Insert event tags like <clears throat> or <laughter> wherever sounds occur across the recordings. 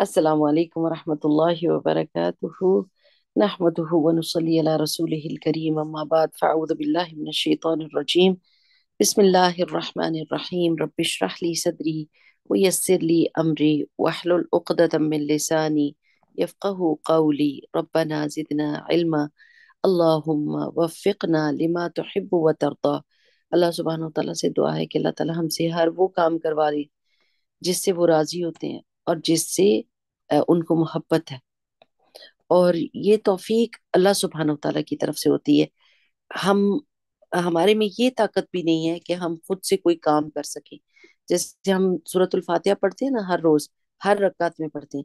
अस्सलाम वालेकुम रहमतुल्लाहि व बरकातुहू नहमदुहू व नसल्ली अला रसूलिहिल करीम अम्मा बाद फअऊदु बिल्लाहि मिनश शैतानिर रजीम बिस्मिल्लाहिर रहमानिर रहीम रब्बि इश्रह ली सदरी व यस्सिर ली अमरी वहलुल उक़दतम मिन लिसानी यफ़क़हू क़ौली रब्बना ज़िदना इल्मा अल्लाहुम्मा वफ़िक़ना लिमा तुहिब्बु व तर्दा अल्लाह सुबहान तआला से दुआ है कि अल्लाह ताला हमसे हर वो काम करवा दे जिससे वो राज़ी होते हैं और जिससे उनको मोहब्बत है और ये तोफीक अल्लाह सुबहान तला की तरफ से होती है हम हमारे में ये ताकत भी नहीं है कि हम खुद से कोई काम कर सकें जैसे हम सूरतुल फातिहा पढ़ते हैं ना हर रोज हर रकात में पढ़ते हैं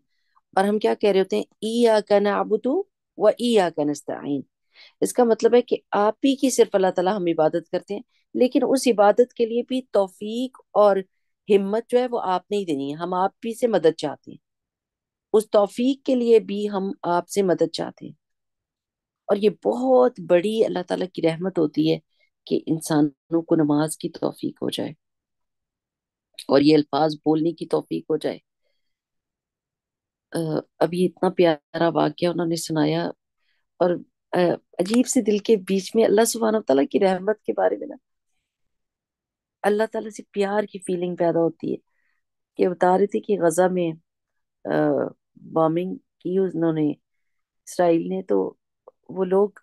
और हम क्या कह रहे होते हैं ई या का व ई या का इसका मतलब है कि आप ही की सिर्फ अल्लाह ताला हम इबादत करते हैं लेकिन उस इबादत के लिए भी तोफीक और हिम्मत जो है वो आपने ही देनी है हम आप ही से मदद चाहते हैं उस तौफीक के लिए भी हम आपसे मदद चाहते हैं और ये बहुत बड़ी अल्लाह ताला की रहमत होती है कि इंसानों को नमाज की तौफीक हो जाए और ये अल्फाज बोलने की तौफीक हो जाए अभी इतना प्यारा वाक्य उन्होंने सुनाया और अजीब से दिल के बीच में अल्लाह सुबहान तला की रहमत के बारे में ना अल्लाह ताला से प्यार की फीलिंग पैदा होती है कि बता रहे थे कि गज़ा में अः बॉम्बिंग की उन्होंने इसराइल ने तो वो लोग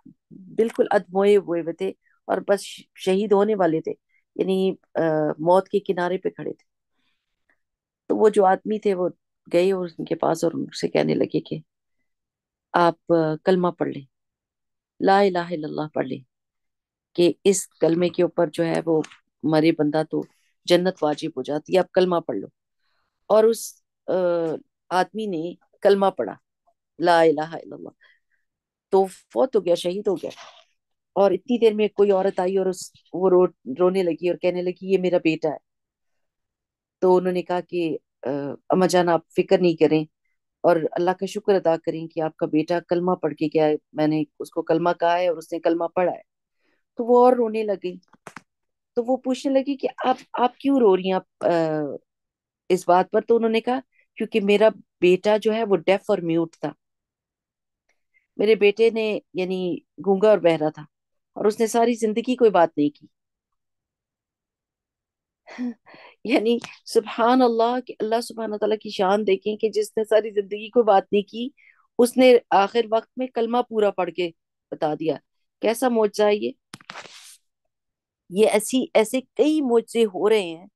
बिल्कुल अदमोए हुए हुए थे और बस शहीद होने वाले थे यानी मौत के किनारे पे खड़े थे तो वो जो आदमी थे वो गए और उनके पास और उनसे कहने लगे कि आप कलमा पढ़ लें ला इलाहा पढ़ लें कि इस कलमे के ऊपर जो है वो मरे बंदा तो जन्नत वाजिब हो जाती है आप कलमा पढ़ लो और उस आदमी ने कलमा पढ़ा ला तो फौत हो गया शहीद हो गया और इतनी देर में कोई औरत आई और उस वो रो रोने लगी और कहने लगी ये मेरा बेटा है तो उन्होंने कहा कि अम्मा जान आप फिक्र नहीं करें और अल्लाह का शुक्र अदा करें कि आपका बेटा कलमा पढ़ के गया है मैंने उसको कलमा कहा है और उसने कलमा पढ़ा है तो वो और रोने लगी तो वो पूछने लगी कि आप आप क्यों रो रही हैं आप आ, इस बात पर तो उन्होंने कहा क्योंकि मेरा बेटा जो है वो डेफ और म्यूट था मेरे बेटे ने यानी गूंगा और बहरा था और उसने सारी जिंदगी कोई बात नहीं की <laughs> यानी सुबहान अल्लाह की अल्लाह सुबहान तला की शान देखें कि जिसने सारी जिंदगी कोई बात नहीं की उसने आखिर वक्त में कलमा पूरा पढ़ के बता दिया कैसा मोजा है ये ये ऐसी ऐसे कई मोजे हो रहे हैं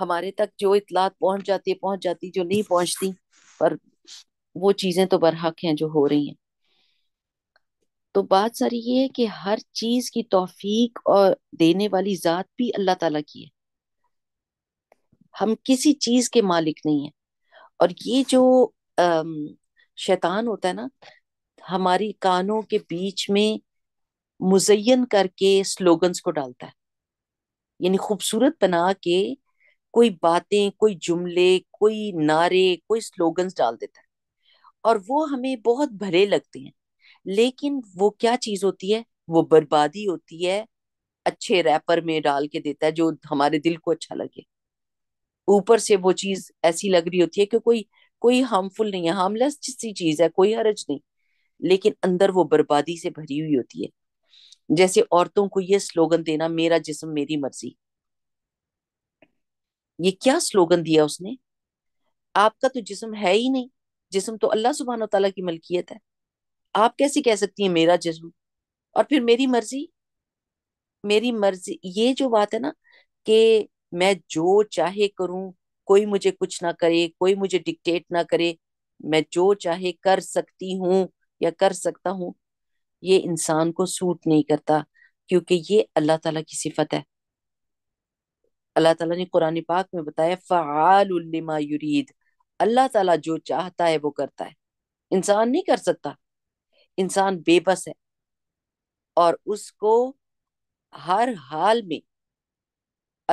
हमारे तक जो इतलात पहुंच जाती है पहुंच जाती जो नहीं पहुंचती पर वो चीजें तो बरहक हैं जो हो रही हैं तो बात सारी ये है कि हर चीज की तोफीक और देने वाली जात भी अल्लाह ताला की है हम किसी चीज के मालिक नहीं है और ये जो शैतान होता है ना हमारी कानों के बीच में मुजयन करके स्लोगन्स को डालता है यानी खूबसूरत बना के कोई बातें कोई जुमले कोई नारे कोई स्लोगन्स डाल देता है और वो हमें बहुत भले लगते हैं लेकिन वो क्या चीज होती है वो बर्बादी होती है अच्छे रैपर में डाल के देता है जो हमारे दिल को अच्छा लगे ऊपर से वो चीज ऐसी लग रही होती है कि कोई कोई हार्मफुल नहीं है हार्मलेस जिसकी चीज है कोई हरज नहीं लेकिन अंदर वो बर्बादी से भरी हुई होती है जैसे औरतों को ये स्लोगन देना मेरा जिसम मेरी मर्जी ये क्या स्लोगन दिया उसने आपका तो जिसम है ही नहीं जिसम तो अल्लाह सुबहान तला की मलकियत है आप कैसे कह सकती हैं मेरा जिसम और फिर मेरी मर्जी मेरी मर्जी ये जो बात है ना कि मैं जो चाहे करूं कोई मुझे कुछ ना करे कोई मुझे डिक्टेट ना करे मैं जो चाहे कर सकती हूँ या कर सकता हूं ये इंसान को सूट नहीं करता क्योंकि ये अल्लाह ताला की सिफत है अल्लाह ताला ने कुरान पाक में बताया फ़ालमा युरीद अल्लाह ताला जो चाहता है वो करता है इंसान नहीं कर सकता इंसान बेबस है और उसको हर हाल में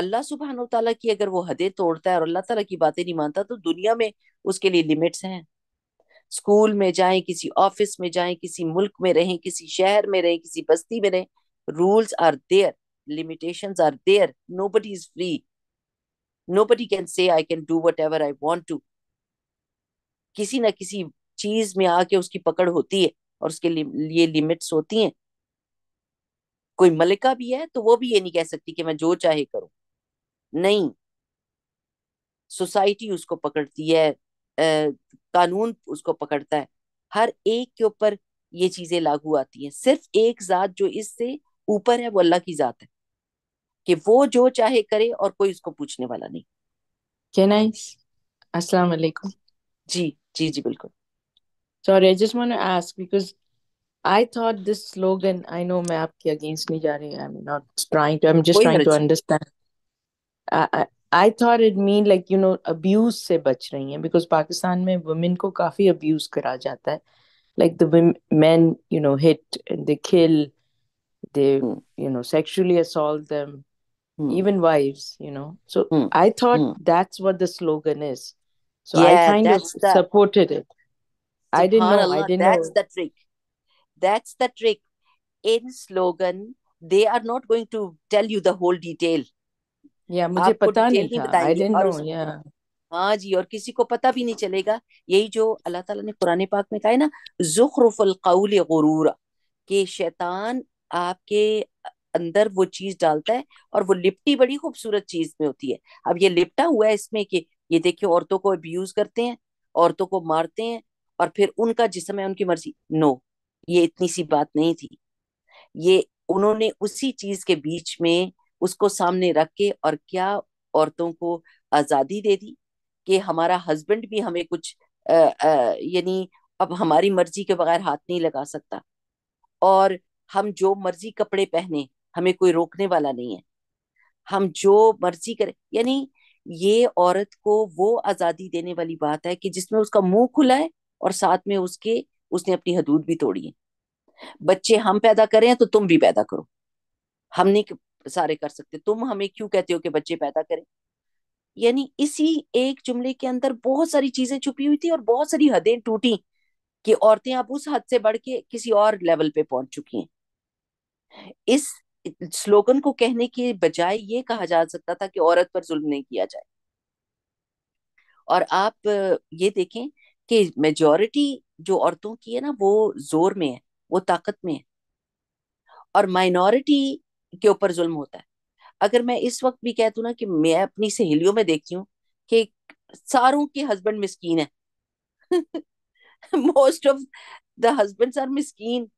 अल्लाह सुबहान तला की अगर वो हदें तोड़ता है और अल्लाह ताला की बातें नहीं मानता तो दुनिया में उसके लिए लिमिट्स हैं स्कूल में जाए किसी ऑफिस में जाए किसी मुल्क में रहें किसी शहर में रहें किसी बस्ती में रहें rules are there limitations are there. Nobody is free. Nobody can say I can do whatever I want to. किसी ना किसी चीज में आके उसकी पकड़ होती है और उसके लिए लिमिट्स होती हैं कोई मलिका भी है तो वो भी ये नहीं कह सकती कि मैं जो चाहे करूं नहीं सोसाइटी उसको पकड़ती है कानून उसको पकड़ता है हर एक के ऊपर ये चीजें लागू आती हैं सिर्फ एक जात जो इससे ऊपर है वो अल्लाह की जात है कि वो जो चाहे करे और कोई उसको पूछने वाला नहीं के नाइस अस्सलाम वालेकुम जी जी जी बिल्कुल sorry I just want to ask because I thought this slogan I know मैं आपके अगेंस्ट नहीं जा रही I am not trying to I am just trying to understand I thought it mean like you know abuse से बच रही हैं because Pakistan में वुमेन को काफी अब्यूज करा जाता है like the men you know hit दे किल दे you know sexually assault them mm. even wives you know so mm. i thought hmm. that's what the slogan is so yeah, i kind of the, supported it i didn't know i didn't that's know. the trick that's the trick in slogan they are not going to tell you the whole detail Yeah, या मुझे पता नहीं I didn't know. Yeah. हाँ जी और किसी को पता भी नहीं चलेगा यही जो अल्लाह ताला ने कुरान पाक में कहा है ना जुखरुफल कौल गुरूर के शैतान आपके अंदर वो चीज डालता है और वो लिपटी बड़ी खूबसूरत चीज में होती है अब ये लिपटा हुआ है इसमें कि ये देखिए औरतों को अब्यूज करते हैं औरतों को मारते हैं और फिर उनका जिसम है उनकी मर्जी नो ये इतनी सी बात नहीं थी ये उन्होंने उसी चीज के बीच में उसको सामने रख के और क्या औरतों को आजादी दे दी कि हमारा हस्बैंड भी हमें कुछ यानी अब हमारी मर्जी के बगैर हाथ नहीं लगा सकता और हम जो मर्जी कपड़े पहने हमें कोई रोकने वाला नहीं है हम जो मर्जी करें यानी ये औरत को वो आजादी देने वाली बात है कि जिसमें उसका मुंह खुला है और साथ में उसके उसने अपनी हदूद भी तोड़ी है बच्चे हम पैदा करें तो तुम भी पैदा करो हम नहीं सारे कर सकते तुम हमें क्यों कहते हो कि बच्चे पैदा करें यानी इसी एक जुमले के अंदर बहुत सारी चीजें छुपी हुई थी और बहुत सारी हदें टूटी कि औरतें अब उस हद से बढ़ के किसी और लेवल पे पहुंच चुकी हैं इस स्लोगन को कहने के बजाय ये कहा जा सकता था कि औरत पर जुल्म नहीं किया जाए और आप ये देखें कि मेजोरिटी जो औरतों की है ना वो जोर में है वो ताकत में है और माइनॉरिटी के ऊपर जुल्म होता है अगर मैं इस वक्त भी कहती हूँ ना कि मैं अपनी सहेलियों में देखती हूँ कि सारों के हस्बैंड मिस्कीन है most of the husbands are मिस्कीन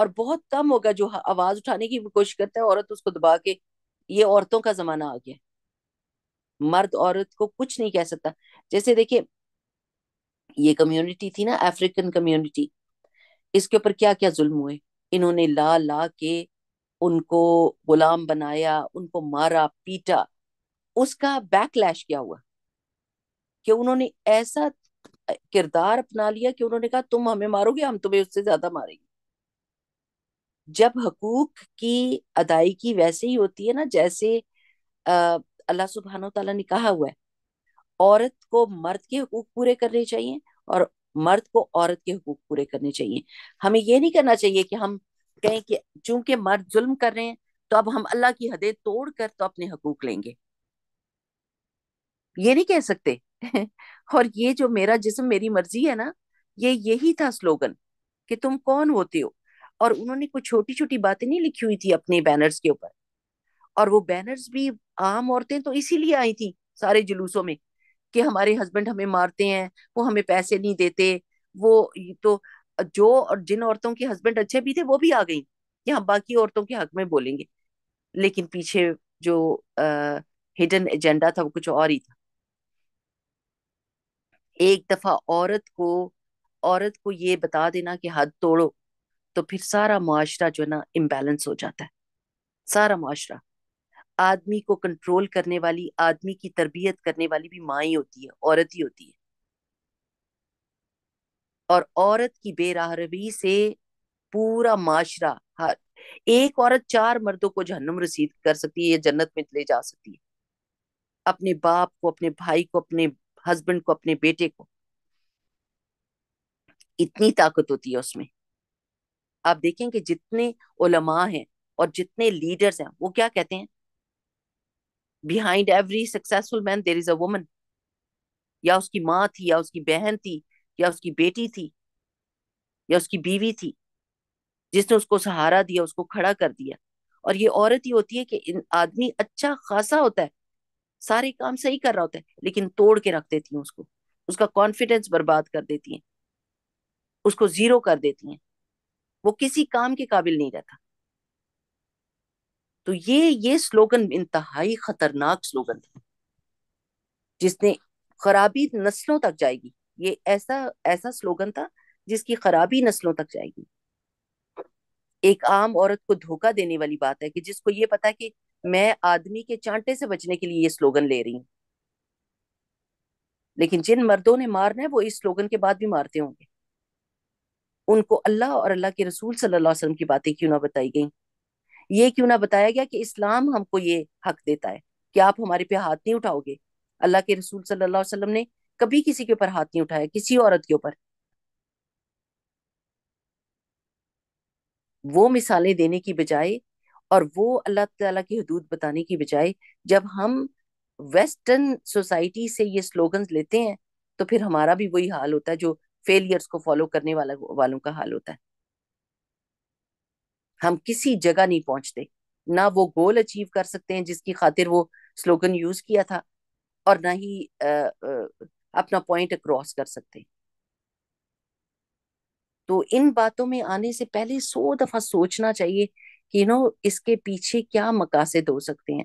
और बहुत कम होगा जो आवाज उठाने की कोशिश करता है औरत उसको दबा के ये औरतों का जमाना आ गया मर्द औरत को कुछ नहीं कह सकता जैसे देखिए ये कम्युनिटी थी ना अफ्रीकन कम्युनिटी इसके ऊपर क्या क्या जुल्म हुए इन्होंने ला ला के उनको गुलाम बनाया उनको मारा पीटा उसका बैकलैश क्या हुआ कि उन्होंने ऐसा किरदार अपना लिया कि उन्होंने कहा तुम हमें मारोगे हम तुम्हें उससे ज्यादा मारेंगे जब हकूक की अदायगी वैसे ही होती है ना जैसे अल्लाह सुबहान तला ने कहा हुआ है औरत को मर्द के हकूक पूरे करने चाहिए और मर्द को औरत के हकूक पूरे करने चाहिए हमें ये नहीं करना चाहिए कि हम कहें कि चूंकि मर्द जुल्म कर रहे हैं तो अब हम अल्लाह की हदें तोड़ कर तो अपने हकूक लेंगे ये नहीं कह सकते <laughs> और ये जो मेरा जिसम मेरी मर्जी है ना ये यही था स्लोगन कि तुम कौन होते हो और उन्होंने कुछ छोटी छोटी बातें नहीं लिखी हुई थी अपने बैनर्स के ऊपर और वो बैनर्स भी आम औरतें तो इसीलिए आई थी सारे जुलूसों में कि हमारे हस्बैंड हमें मारते हैं वो हमें पैसे नहीं देते वो तो जो और जिन औरतों के हस्बैंड अच्छे भी थे वो भी आ गई कि हम हाँ, बाकी औरतों के हक में बोलेंगे लेकिन पीछे जो हिडन एजेंडा था वो कुछ और ही था एक दफा औरत को औरत को ये बता देना कि हद तोड़ो तो फिर सारा मुआरा जो है ना इम्बेलेंस हो जाता है सारा मुआरा आदमी को कंट्रोल करने वाली आदमी की तरबियत करने वाली भी माँ ही होती है औरत ही होती है और औरत की बेराहरवी से पूरा माशरा हर एक औरत चार मर्दों को जहनम रसीद कर सकती है जन्नत में ले जा सकती है अपने बाप को अपने भाई को अपने हस्बैंड को अपने बेटे को इतनी ताकत होती है उसमें आप देखें कि जितने उलमा हैं और जितने लीडर्स हैं वो क्या कहते हैं behind every successful man there is a woman या उसकी माँ थी या उसकी बहन थी या उसकी बेटी थी या उसकी बीवी थी जिसने उसको सहारा दिया उसको खड़ा कर दिया और ये औरत ही होती है कि आदमी अच्छा खासा होता है सारे काम सही कर रहा होता है लेकिन तोड़ के रख देती हैं उसको उसका कॉन्फिडेंस बर्बाद कर देती हैं उसको जीरो कर देती हैं वो किसी काम के काबिल नहीं रहता तो ये ये स्लोगन इंतहाई खतरनाक स्लोगन था जिसने खराबी नस्लों तक जाएगी ये ऐसा ऐसा स्लोगन था जिसकी खराबी नस्लों तक जाएगी एक आम औरत को धोखा देने वाली बात है कि जिसको ये पता है कि मैं आदमी के चांटे से बचने के लिए ये स्लोगन ले रही हूं लेकिन जिन मर्दों ने मारना है वो इस स्लोगन के बाद भी मारते होंगे उनको अल्लाह और अल्लाह के रसूल सल्लल्लाहु अलैहि वसल्लम की बातें क्यों ना बताई गई ये क्यों ना बताया गया कि इस्लाम हमको ये हक देता है कि आप हमारे पे हाथ नहीं उठाओगे अल्लाह के रसूल सल्लल्लाहु अलैहि वसल्लम ने कभी किसी के ऊपर हाथ नहीं उठाया किसी औरत के ऊपर वो मिसालें देने की बजाय और वो अल्लाह ताला की हदूद बताने की बजाय जब हम वेस्टर्न सोसाइटी से ये स्लोगन्स लेते हैं तो फिर हमारा भी वही हाल होता है जो फेलियर्स को फॉलो करने वाला वालों का हाल होता है हम किसी जगह नहीं पहुंचते ना वो गोल अचीव कर सकते हैं जिसकी खातिर वो स्लोगन यूज किया था और ना ही आ, आ, अपना पॉइंट क्रॉस कर सकते तो इन बातों में आने से पहले सो दफा सोचना चाहिए कि नो इसके पीछे क्या मकासद हो सकते हैं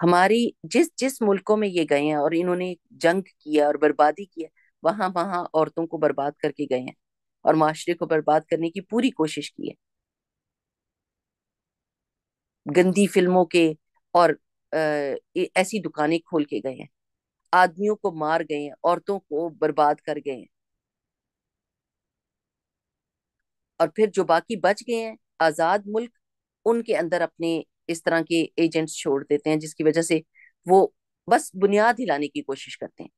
हमारी जिस जिस मुल्कों में ये गए हैं और इन्होंने जंग किया और बर्बादी किया वहां वहां औरतों को बर्बाद करके गए हैं और माशरे को बर्बाद करने की पूरी कोशिश की है गंदी फिल्मों के और ऐसी दुकानें खोल के गए हैं आदमियों को मार गए हैं औरतों को बर्बाद कर गए हैं और फिर जो बाकी बच गए हैं आजाद मुल्क उनके अंदर अपने इस तरह के एजेंट्स छोड़ देते हैं जिसकी वजह से वो बस बुनियाद हिलाने की कोशिश करते हैं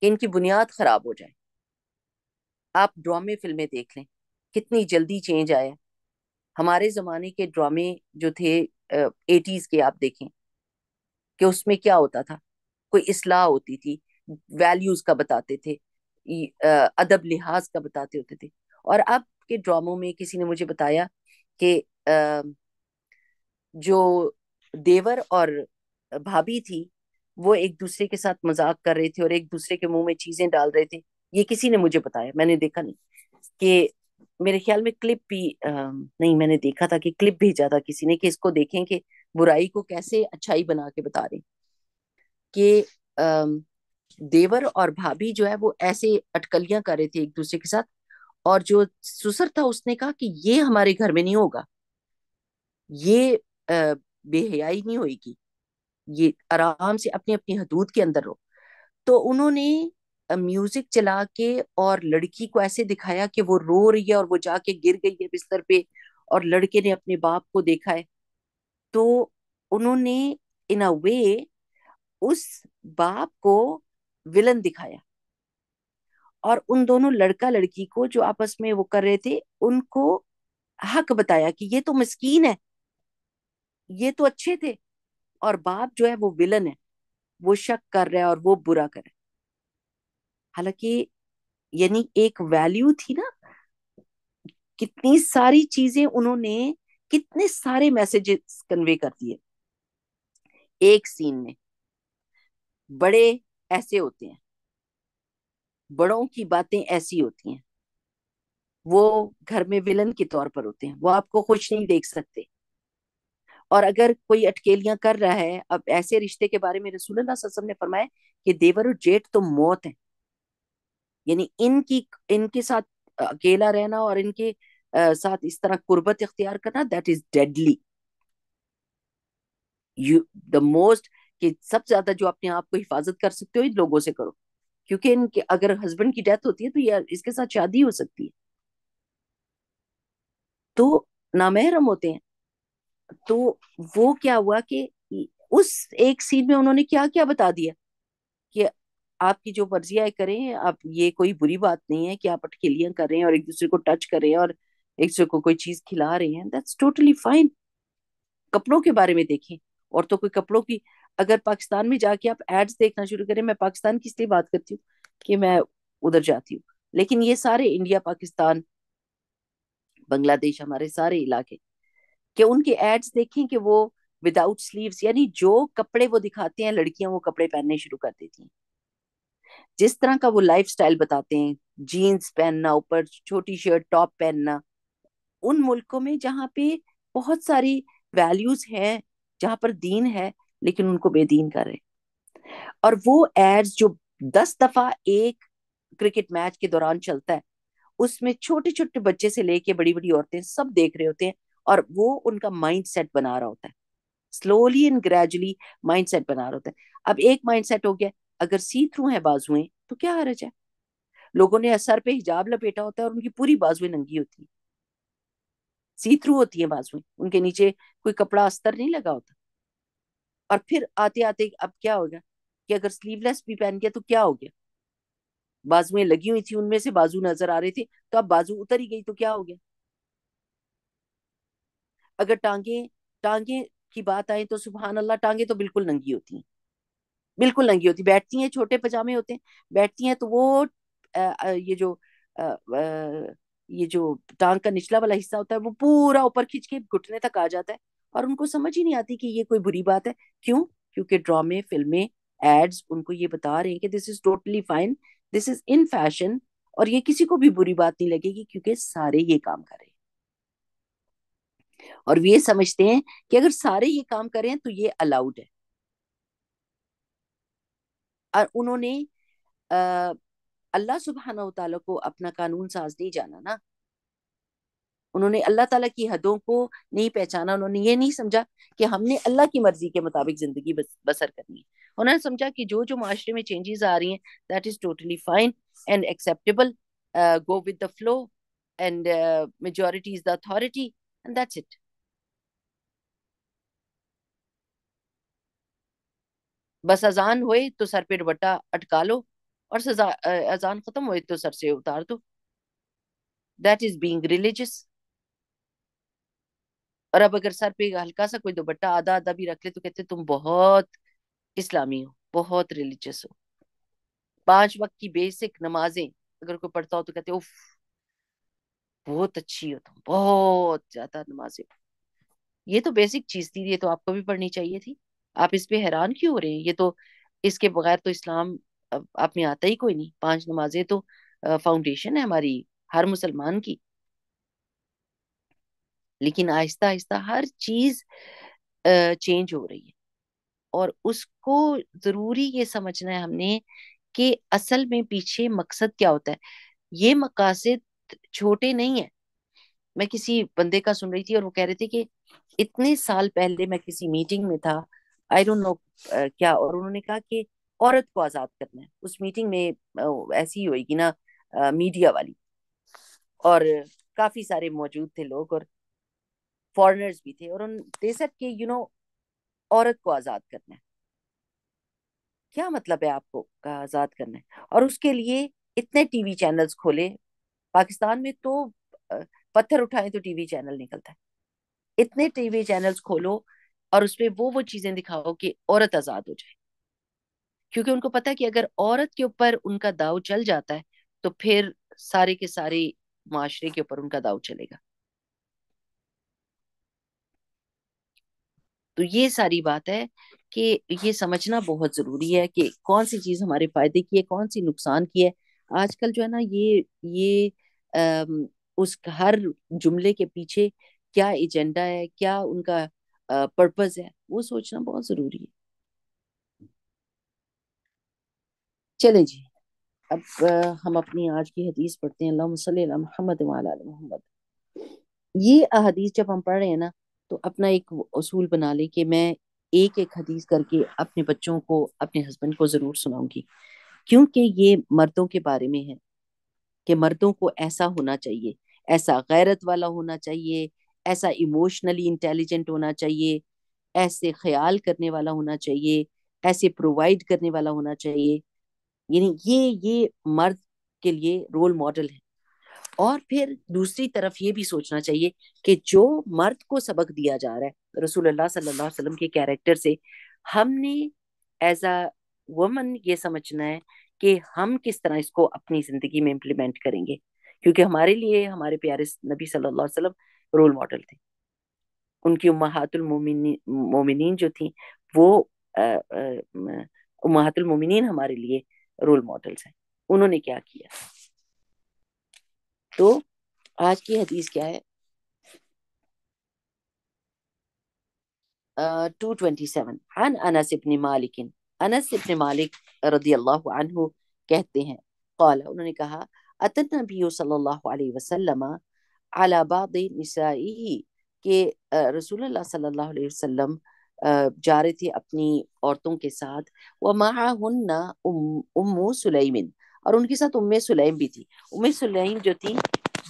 कि इनकी बुनियाद खराब हो जाए आप ड्रामे फिल्में देख लें कितनी जल्दी चेंज आया हमारे ज़माने के ड्रामे जो थे एटीज़ के आप देखें कि उसमें क्या होता था कोई असलाह होती थी वैल्यूज़ का बताते थे अदब लिहाज का बताते होते थे और अब के ड्रामों में किसी ने मुझे बताया कि जो देवर और भाभी थी वो एक दूसरे के साथ मजाक कर रहे थे और एक दूसरे के मुंह में चीजें डाल रहे थे ये किसी ने मुझे बताया मैंने देखा नहीं कि मेरे ख्याल में क्लिप भी आ, नहीं मैंने देखा था कि क्लिप भेजा था किसी ने कि इसको देखें कि बुराई को कैसे अच्छाई बना के बता रहे कि देवर और भाभी जो है वो ऐसे अटकलियां कर रहे थे एक दूसरे के साथ और जो सुसर था उसने कहा कि ये हमारे घर में नहीं होगा ये बेहयाई नहीं होगी ये आराम से अपनी अपनी हदूद के अंदर रहो तो उन्होंने म्यूजिक चला के और लड़की को ऐसे दिखाया कि वो रो रही है और वो जाके गिर गई है बिस्तर पे और लड़के ने अपने बाप को देखा है तो उन्होंने इन अ वे उस बाप को विलन दिखाया और उन दोनों लड़का लड़की को जो आपस में वो कर रहे थे उनको हक बताया कि ये तो मस्किन है ये तो अच्छे थे और बाप जो है वो विलन है वो शक कर रहा है और वो बुरा कर रहा है हालांकि यानी एक वैल्यू थी ना कितनी सारी चीजें उन्होंने कितने सारे मैसेजेस कन्वे कर दिए एक सीन में बड़े ऐसे होते हैं बड़ों की बातें ऐसी होती हैं वो घर में विलन के तौर पर होते हैं वो आपको खुश नहीं देख सकते और अगर कोई अटकेलियां कर रहा है अब ऐसे रिश्ते के बारे में रसूल ने फरमाया कि देवर और जेठ तो मौत है यानी इनकी इनके साथ अकेला रहना और इनके साथ इस तरह कुर्बत इख्तियार करना that is deadly you the most कि सबसे ज्यादा जो अपने आप को हिफाजत कर सकते हो इन लोगों से करो क्योंकि इनके अगर हस्बैंड की डेथ होती है तो यार इसके साथ शादी हो सकती है तो नामहरम होते हैं तो वो क्या हुआ कि उस एक सीन में उन्होंने क्या क्या बता दिया कि आपकी जो मर्जिया करें आप ये कोई बुरी बात नहीं है कि आप अटकेलियां कर रहे हैं और एक दूसरे को टच कर रहे हैं और एक दूसरे को कोई चीज खिला रहे हैं दैट्स टोटली फाइन कपड़ों के बारे में देखें और तो कोई कपड़ों की अगर पाकिस्तान में जाके आप एड्स देखना शुरू करें मैं पाकिस्तान की इसलिए बात करती हूँ कि मैं उधर जाती हूँ लेकिन ये सारे इंडिया पाकिस्तान बांग्लादेश हमारे सारे इलाके कि उनकी एड्स देखें कि वो विदाउट स्लीव्स यानी जो कपड़े वो दिखाते हैं लड़कियां वो कपड़े पहनने शुरू कर देती हैं जिस तरह का वो लाइफ बताते हैं जीन्स पहनना ऊपर छोटी शर्ट टॉप पहनना उन मुल्कों में जहाँ पे बहुत सारी वैल्यूज हैं जहाँ पर दीन है लेकिन उनको बेदीन कर रहे और वो एड्स जो दस दफा एक क्रिकेट मैच के दौरान चलता है उसमें छोटे छोटे बच्चे से लेके बड़ी बड़ी औरतें सब देख रहे होते हैं और वो उनका माइंड सेट बना रहा होता है slowly and gradually mind set बना रहा होता है अब एक माइंड सेट हो गया अगर सी थ्रू है बाजुएं तो क्या हरज है लोगों ने सर पे हिजाब लपेटा होता है और उनकी पूरी बाजुएं नंगी होती है सी थ्रू होती है बाजुएं उनके नीचे कोई कपड़ा अस्तर नहीं लगा होता और फिर आते आते अब क्या हो गया कि अगर स्लीवलेस भी पहन गया तो क्या हो गया बाजुएं लगी हुई थी उनमें से बाजू नजर आ रहे थे तो अब बाजू उतर ही गई तो क्या हो गया अगर टांगे टांगे की बात आए तो सुबहान अल्लाह टांगे तो बिल्कुल नंगी होती हैं बिल्कुल नंगी होती बैठती हैं छोटे पजामे होते हैं बैठती हैं तो वो आ, ये जो आ, आ, ये जो टांग का निचला वाला हिस्सा होता है वो पूरा ऊपर खींच के घुटने तक आ जाता है और उनको समझ ही नहीं आती कि ये कोई बुरी बात है क्यों क्योंकि ड्रामे फिल्में एड्स उनको ये बता रहे हैं कि this is totally fine this is in fashion और ये किसी को भी बुरी बात नहीं लगेगी क्योंकि सारे ये काम कर रहे हैं और ये समझते हैं कि अगर सारे ये काम करें तो ये अलाउड है और उन्होंने अल्लाह सुबहाना तला को अपना कानून साज नहीं जाना ना उन्होंने अल्लाह ताला की हदों को नहीं पहचाना उन्होंने ये नहीं समझा कि हमने अल्लाह की मर्जी के मुताबिक जिंदगी बसर करनी है उन्होंने समझा कि जो जो माशरे में चेंजेस आ रही हैं that is totally fine and acceptable go with the flow and majority is the authority And that's it. बस अजान हुए तो सर पे दुपट्टा अटका लो और सजा अजान खत्म हुए तो सर से उतार दो दैट इज बीइंग रिलीजियस और अब अगर सर पे हल्का सा कोई दुपट्टा आधा आधा भी रख ले तो कहते तुम बहुत इस्लामी हो बहुत रिलीजियस हो पांच वक्त की बेसिक नमाजें अगर कोई पढ़ता हो तो कहते उफ बहुत अच्छी हो तुम बहुत ज्यादा नमाजें ये तो बेसिक चीज थी ये तो आपको भी पढ़नी चाहिए थी आप इस पे हैरान क्यों हो रहे हैं ये तो इसके बगैर तो इस्लाम आप में आता ही कोई नहीं पांच नमाजें तो फाउंडेशन है हमारी हर मुसलमान की लेकिन आहिस्ता आहिस्ता हर चीज चेंज हो रही है और उसको जरूरी ये समझना है हमने कि असल में पीछे मकसद क्या होता है ये मकासद छोटे नहीं है मैं किसी बंदे का सुन रही थी और वो कह रहे थे कि इतने साल पहले मैं किसी मीटिंग में था आई डोंट नो क्या और उन्होंने कहा कि औरत को आजाद करना है उस मीटिंग में ऐसी ऐसी होगी ना मीडिया वाली और काफी सारे मौजूद थे लोग और फॉरनर्स भी थे और उन दे सेड यू नो औरत को आजाद करना है क्या मतलब है आपको आजाद करना है और उसके लिए इतने टीवी चैनल्स खोले पाकिस्तान में तो पत्थर उठाएं तो टीवी चैनल निकलता है इतने टीवी चैनल्स खोलो और उसमें वो वो चीजें दिखाओ कि औरत आजाद हो जाए क्योंकि उनको पता है कि अगर औरत के ऊपर उनका दाव चल जाता है तो फिर सारे के सारे माशरे के ऊपर उनका दाव चलेगा तो ये सारी बात है कि ये समझना बहुत जरूरी है कि कौन सी चीज हमारे फायदे की है कौन सी नुकसान की है आजकल जो है ना ये ये आ, उस हर जुमले के पीछे क्या एजेंडा है क्या उनका पर्पज है वो सोचना बहुत जरूरी है चले जी अब हम अपनी आज की हदीस पढ़ते हैं अल्लाह मोहम्मद मोहम्मद ये अहदीस जब हम पढ़ रहे हैं ना तो अपना एक असूल बना ले कि मैं एक एक हदीस करके अपने बच्चों को अपने हस्बैंड को ज़रूर सुनाऊंगी क्योंकि ये मर्दों के बारे में है कि मर्दों को ऐसा होना चाहिए ऐसा गैरत वाला होना चाहिए ऐसा इमोशनली इंटेलिजेंट होना चाहिए ऐसे ख्याल करने वाला होना चाहिए ऐसे प्रोवाइड करने वाला होना चाहिए यानी ये ये मर्द के लिए रोल मॉडल है और फिर दूसरी तरफ ये भी सोचना चाहिए कि जो मर्द को सबक दिया जा रहा है रसूल अल्लाह सल्लल्लाहु अलैहि वसल्लम के कैरेक्टर से हमने एज अ वुमन ये समझना है कि हम किस तरह इसको अपनी जिंदगी में इम्प्लीमेंट करेंगे क्योंकि हमारे लिए हमारे प्यारे नबी सल्लल्लाहु अलैहि वसल्लम रोल मॉडल थे उनकी उम्मातुल मोमिनीन जो थी वो उम्मातुल मोमिनीन हमारे लिए रोल मॉडल्स हैं उन्होंने क्या किया तो आज की हदीस क्या है टू ट्वेंटी सेवन अन अनस इब्न मालिकिन अनस इब्न मालिक रदी अल्लाह अनहु कहते हैं कौल उन्होंने कहा अतन नबी सल्लल्लाहु अलैहि वसल्लम अला बाद निसाई के रसूल सल्लल्लाहु अलैहि वसल्लम जा रहे थे अपनी औरतों के साथ व माहन्ना उम्मू सुलैमिन और उनके साथ उम्म सुलैम भी थी उम्म सुलैम जो थी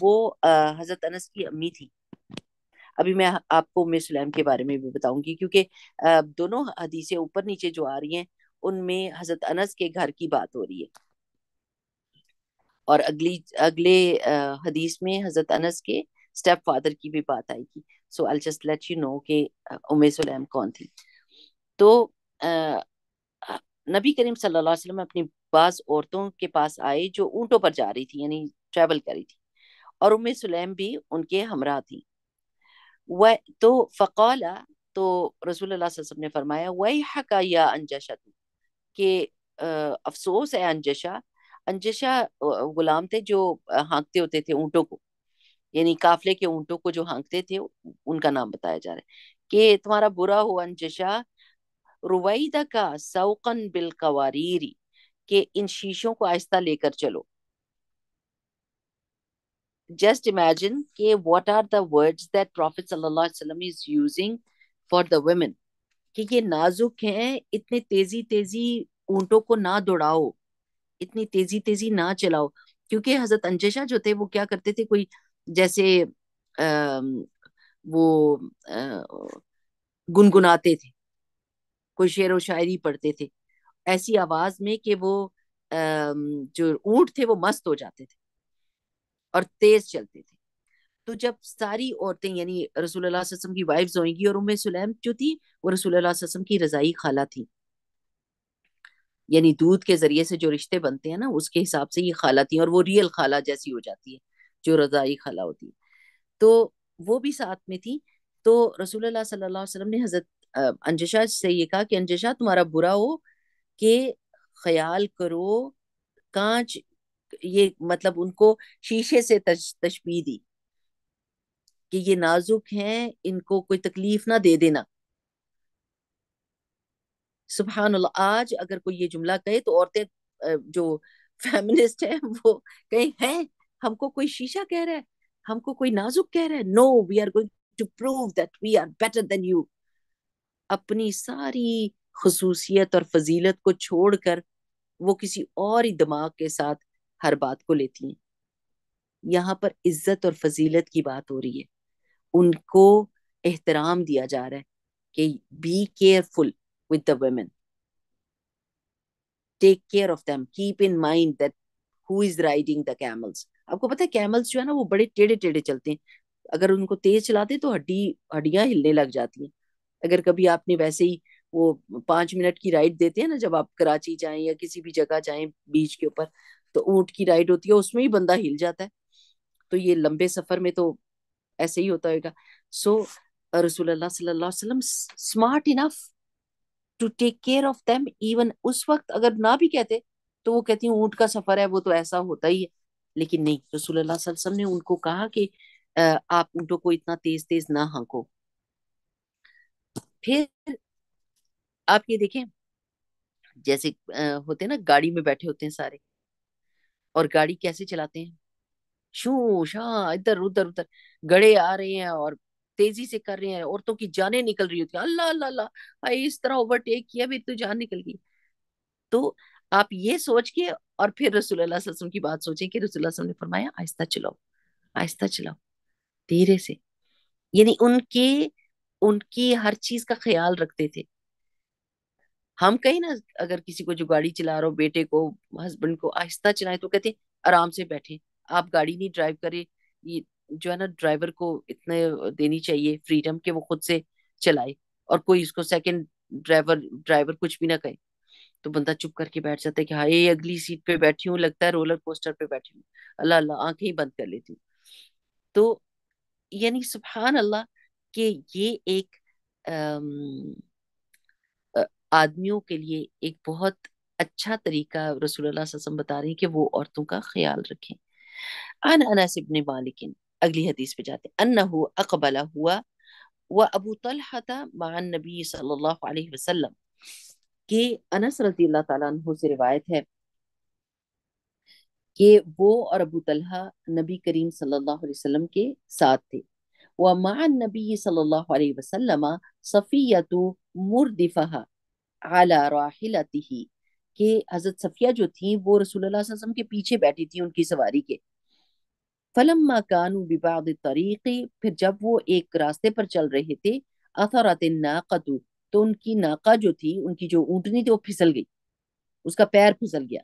वो हज़रत अनस की अम्मी थी अभी मैं आपको उम्म सुलैम के बारे में भी बताऊंगी क्योंकि दोनों हदीसें ऊपर नीचे जो आ रही हैं उनमें हजरत अनस के घर की बात हो रही है और अगली अगले हदीस में हजरत अनस के स्टेप फादर की भी बात आएगी so I just let you know के उमे सुलैम कौन थी तो नबी करीम सल्लल्लाहु अलैहि वसल्लम अपनी बास औरतों के पास आए जो ऊँटों पर जा रही थी यानी ट्रैवल कर रही थी और उम सुलैम भी उनके हमरा थी वह तो फ़कौला तो रसूल ने फरमाया वही हका या अंजशा कि अफसोस है अंजशा अंजशा गुलाम थे जो हाँकते होते थे ऊँटों को यानी काफले के ऊँटों को जो हाँकते थे उनका नाम बताया जा रहा है कि तुम्हारा बुरा हो अंजशा रुवैदा का सौकन बिल कवारीरी के इन शीशों को आहिस्ता लेकर चलो जस्ट इमेजिन के what are the words that Prophet ﷺ is using for the कि ये नाजुक हैं इतने तेजी तेजी ऊंटों को ना दौड़ाओ इतनी तेजी तेजी ना चलाओ क्योंकि हजरत अंजशा जो थे वो क्या करते थे कोई जैसे आ, वो गुनगुनाते थे कोई शेर व शायरी पढ़ते थे ऐसी आवाज में कि वो आ, जो ऊंट थे वो मस्त हो जाते थे और तेज चलते थे तो जब सारी औरतें यानी रसूल वसम की वाइफ होंगी और उम्मे सुलेम जो थी वो रसूल वसम की रजाई खाला थी यानी दूध के जरिए से जो रिश्ते बनते हैं ना उसके हिसाब से ये खाला थी और वो रियल खाला जैसी हो जाती है जो रजाई खाला होती है तो वो भी साथ में थी तो रसूल सल्लाम ने हजरत अंजशा से ये कहा कि अंजशा तुम्हारा बुरा हो कि ख्याल करो कांच ये मतलब उनको शीशे से तश, तशबी दी कि ये नाजुक हैं इनको कोई तकलीफ ना दे देना सुबहान आज अगर कोई ये जुमला कहे तो औरतें जो फेमिनिस्ट हैं वो कहें हैं हमको कोई शीशा कह रहा है हमको कोई नाजुक कह रहा है no we are going to prove that we are better than you अपनी सारी खसूसियत और फजीलत को छोड़कर वो किसी और ही दिमाग के साथ हर बात को लेती हैं यहाँ पर इज्जत और फजीलत की बात हो रही है उनको एहतराम दिया जा रहा है कि be careful with the women take care of them keep in mind that who is riding the camels आपको पता है कैमल्स जो है ना वो बड़े टेढ़े टेढ़े चलते हैं अगर उनको तेज चलाते तो हड्डी हड्डियां हिलने लग जाती हैं अगर कभी आपने वैसे ही वो पांच मिनट की राइड देते हैं ना जब आप कराची जाएं या किसी भी जगह जाएं बीच के ऊपर तो ऊंट की राइड होती है उसमें ही बंदा हिल जाता है तो ये लंबे सफर में तो ऐसे ही होता होगा सो रसूलुल्लाह वसल्लम smart enough to take care of them even उस वक्त अगर ना भी कहते तो वो कहती हूँ ऊँट का सफर है वो तो ऐसा होता ही है लेकिन नहीं रसूल वसल्लम ने उनको कहा कि आप ऊँटों को इतना तेज तेज ना हाँको फिर आप ये देखें जैसे होते हैं ना गाड़ी में बैठे होते हैं सारे और गाड़ी कैसे चलाते हैं शू शाह हाँ, इधर उधर उधर गड़े आ रहे हैं और तेजी से कर रहे हैं औरतों की जाने निकल रही होती है अल्लाह अल्लाह अल्लाह इस तरह ओवरटेक किया भी तो जान निकल गई तो आप ये सोच के और फिर रसुल्ला की बात सोचें कि रसुल्ला ने फरमाया आहिस्ता चलाओ आहिस्ता चलाओ धीरे से यानी उनके उनकी हर चीज का ख्याल रखते थे हम कहीं ना अगर किसी को जो गाड़ी चला रहे हो बेटे को हस्बैंड को आहिस्ता चलाए तो कहते आराम से बैठे आप गाड़ी नहीं ड्राइव करें ये जो है ना ड्राइवर को इतने देनी चाहिए फ्रीडम के वो खुद से चलाए और कोई उसको सेकंड ड्राइवर ड्राइवर कुछ भी ना कहे तो बंदा चुप करके बैठ जाता है कि हाँ ये अगली सीट पे बैठी हूँ लगता है रोलर कोस्टर पे बैठी हूँ अल्लाह अल्लाह आंखें ही बंद कर लेती हूँ तो यानी सुबहान अल्लाह के ये एक आदमियों के लिए एक बहुत अच्छा तरीका रसूल सल्लल्लाहु अलैहि वसल्लम बता रहे हैं कि वो औरतों का ख्याल रखें अन अनस इब्न मालिक अगली हदीस पे जाते अन्नहु अकबला हुआ व अबू तलहा मान नबी सल्लल्लाहु अलैहि वसल्लम कि अनस रजी अल्लाह तला से रिवायत है कि वो और अबू तलहा नबी करीम सल्लल्लाहु अलैहि वसल्लम के साथ थे व मान नबी सल्लल्लाहु अलैहि वसल्लम सफ़ीयतु मुर्दिफ़हा अला राहिलतिही कि हजरत सफिया जो थी वो रसूल वसम के पीछे बैठी थी उनकी सवारी के फलम्मा कानू बिबाद तरीके फिर जब वो एक रास्ते पर चल रहे थे अथरत नाकतु तो उनकी नाका जो थी उनकी जो ऊँटनी थी वो फिसल गई उसका पैर फिसल गया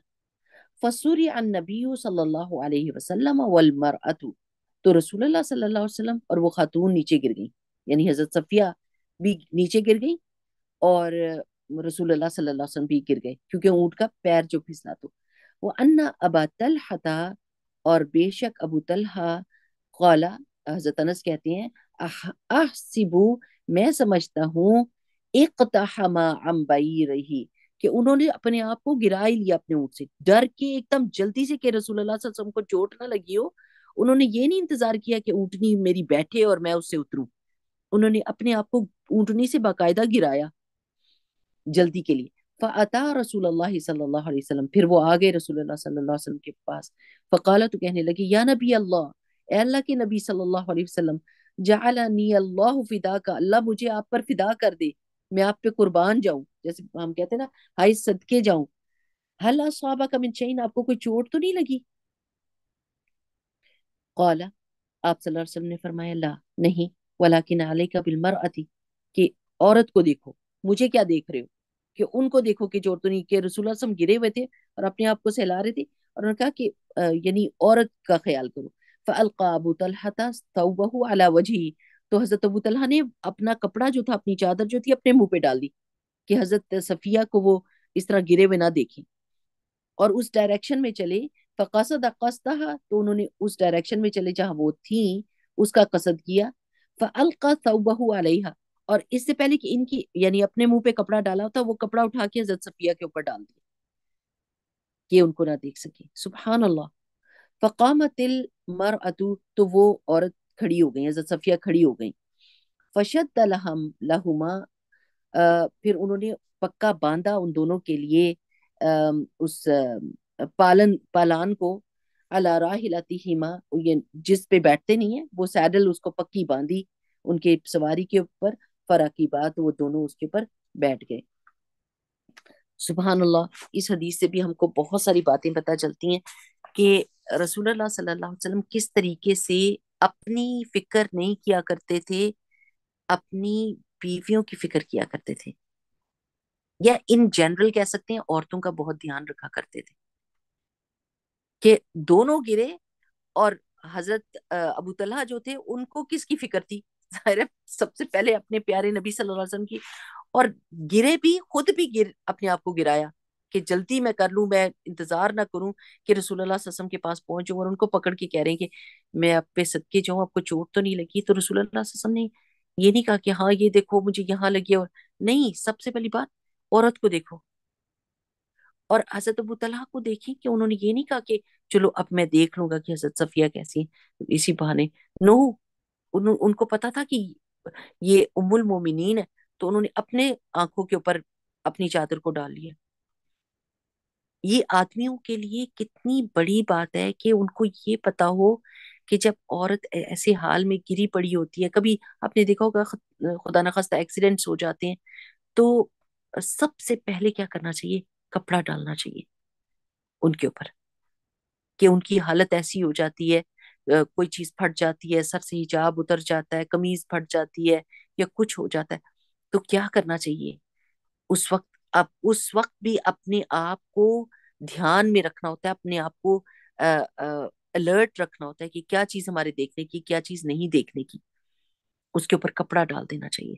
फसूरी अन नबी सल्लल्लाहु अलैहि वसल्लम वल मरअतु तो रसूल सल्लल्लाहु अलैहि वसल्लम और वो खातून नीचे गिर गई यानी हजरत सफिया भी नीचे गिर गई और रसूल सल्लाम भी गिर गए क्योंकि ऊँट का पैर जो फिसला तो वो अन्ना अबा तलहता और बेशक अबू तलहा कौला हजरत अनस कहते हैं अहसिबू मैं समझता हूँ एक अम्बई रही कि उन्होंने अपने आप को गिरा ही लिया अपने ऊँट से डर के एकदम जल्दी से के रसूल वसल्लम को चोट ना लगी हो उन्होंने ये नहीं इंतजार किया कि ऊँटनी मेरी बैठे और मैं उससे उतरू उन्होंने अपने आप को ऊँटनी से बाकायदा गिराया जल्दी के लिए फ़ता रसूल अल्लाह वसल्लम फिर वो आ गए रसूल अल्लाह सल्लल्लाहु के पास फ़काला तो कहने लगी या नबी अल्लाह अल्लाह के नबी सल्लल्लाहु अलैहि वसल्लम जानी अल्लाह फिदा का अल्लाह मुझे आप पर फिदा कर दे मैं आप पे कुर्बान जाऊं जैसे हम कहते हैं ना हाय सदके जाऊं हला सहाबा का मिन आपको कोई चोट तो नहीं लगी कौला आप सल्लल्लाहु ने फरमाया ला नहीं वलाकिन आले का बिलमर अति कि औरत को देखो मुझे क्या देख रहे हो कि उनको देखो कि जोर तो नहीं के रसूल असम गिरे हुए थे और अपने आप को सहला रहे थे और उन्होंने कहा कि यानी औरत का ख्याल करो फ़लका अबू तो हज़रत अबू तलहा ने अपना कपड़ा जो था अपनी चादर जो थी अपने मुंह पे डाल दी कि हज़रत सफ़िया को वो इस तरह गिरे हुए ना देखे और उस डायरेक्शन में चले फ़कसद तो उन्होंने उस डायरेक्शन में चले जहाँ वो थी उसका कसद किया फ़लका तवबहू अलहा और इससे पहले कि इनकी यानी अपने मुंह पे कपड़ा डाला होता वो कपड़ा उठा के हजरत सफिया के ऊपर डाल दिया कि उनको ना देख सके सुबहान अल्लाह फ़कामतिल मर अतु तो वो औरत खड़ी हो गई हजरत सफिया खड़ी हो गई फशद लहम लहुमा फिर उन्होंने पक्का बांधा उन दोनों के लिए उस पालन पालान को अला हिमा ये जिस पे बैठते नहीं है वो सैडल उसको पक्की बांधी उनके सवारी के ऊपर फरा की बात वो दोनों उसके ऊपर बैठ गए सुबह अल्लाह इस हदीस से भी हमको बहुत सारी बातें पता चलती हैं कि रसूल सल्लल्लाहु वसल्लम किस तरीके से अपनी फिक्र नहीं किया करते थे अपनी बीवियों की फिक्र किया करते थे या इन जनरल कह सकते हैं औरतों का बहुत ध्यान रखा करते थे कि दोनों गिरे और हजरत अबू तलहा जो थे उनको किसकी फिक्र थी जाहिर सबसे पहले अपने प्यारे नबी सल्लल्लाहु अलैहि वसल्लम की और गिरे भी खुद भी गिर अपने आप को गिराया कि जल्दी मैं कर लूं मैं इंतजार ना करूं कि रसूलुल्लाह वसल्लम के पास पहुंचूं और उनको पकड़ के कह रहे हैं कि मैं आप पे सदके जाऊं आपको चोट तो नहीं लगी तो रसूलुल्लाह वसल्लम ने ये नहीं कहा कि हाँ ये देखो मुझे यहाँ लगी और नहीं सबसे पहली बात औरत को देखो और हजरत अबू तलहा को देखें कि उन्होंने ये नहीं कहा कि चलो अब मैं देख लूंगा कि हजरत सफिया कैसी है इसी बहाने नो उन, उनको पता था कि ये उमुल मोमिनीन है तो उन्होंने अपने आंखों के ऊपर अपनी चादर को डाल लिया ये आदमियों के लिए कितनी बड़ी बात है कि उनको ये पता हो कि जब औरत ऐसे हाल में गिरी पड़ी होती है कभी आपने देखा होगा खुदा न खास्ता एक्सीडेंट्स हो जाते हैं तो सबसे पहले क्या करना चाहिए कपड़ा डालना चाहिए उनके ऊपर कि उनकी हालत ऐसी हो जाती है कोई चीज फट जाती है सर से हिजाब उतर जाता है कमीज फट जाती है या कुछ हो जाता है तो क्या करना चाहिए उस वक्त अब उस वक्त भी अपने आप को ध्यान में रखना होता है अपने आप को अलर्ट रखना होता है कि क्या चीज हमारे देखने की क्या चीज नहीं देखने की उसके ऊपर कपड़ा डाल देना चाहिए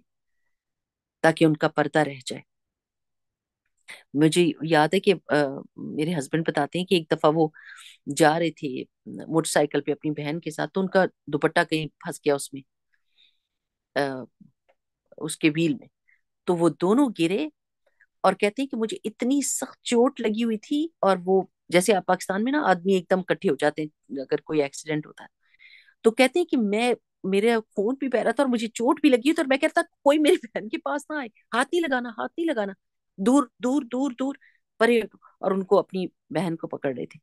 ताकि उनका पर्दा रह जाए मुझे याद है कि आ, मेरे हस्बैंड बताते हैं कि एक दफा वो जा रहे थे मोटरसाइकिल पे अपनी बहन के साथ तो उनका दुपट्टा कहीं फंस गया उसमें आ, उसके व्हील में तो वो दोनों गिरे और कहते हैं कि मुझे इतनी सख्त चोट लगी हुई थी और वो जैसे आप पाकिस्तान में ना आदमी एकदम इकट्ठे हो जाते हैं अगर कोई एक्सीडेंट होता है तो कहते हैं कि मैं मेरे खून भी बह रहा था और मुझे चोट भी लगी तो और मैं कहता कोई मेरी बहन के पास ना आए हाथ नहीं लगाना हाथ नहीं लगाना दूर दूर दूर दूर परे और उनको अपनी बहन को पकड़ रहे थे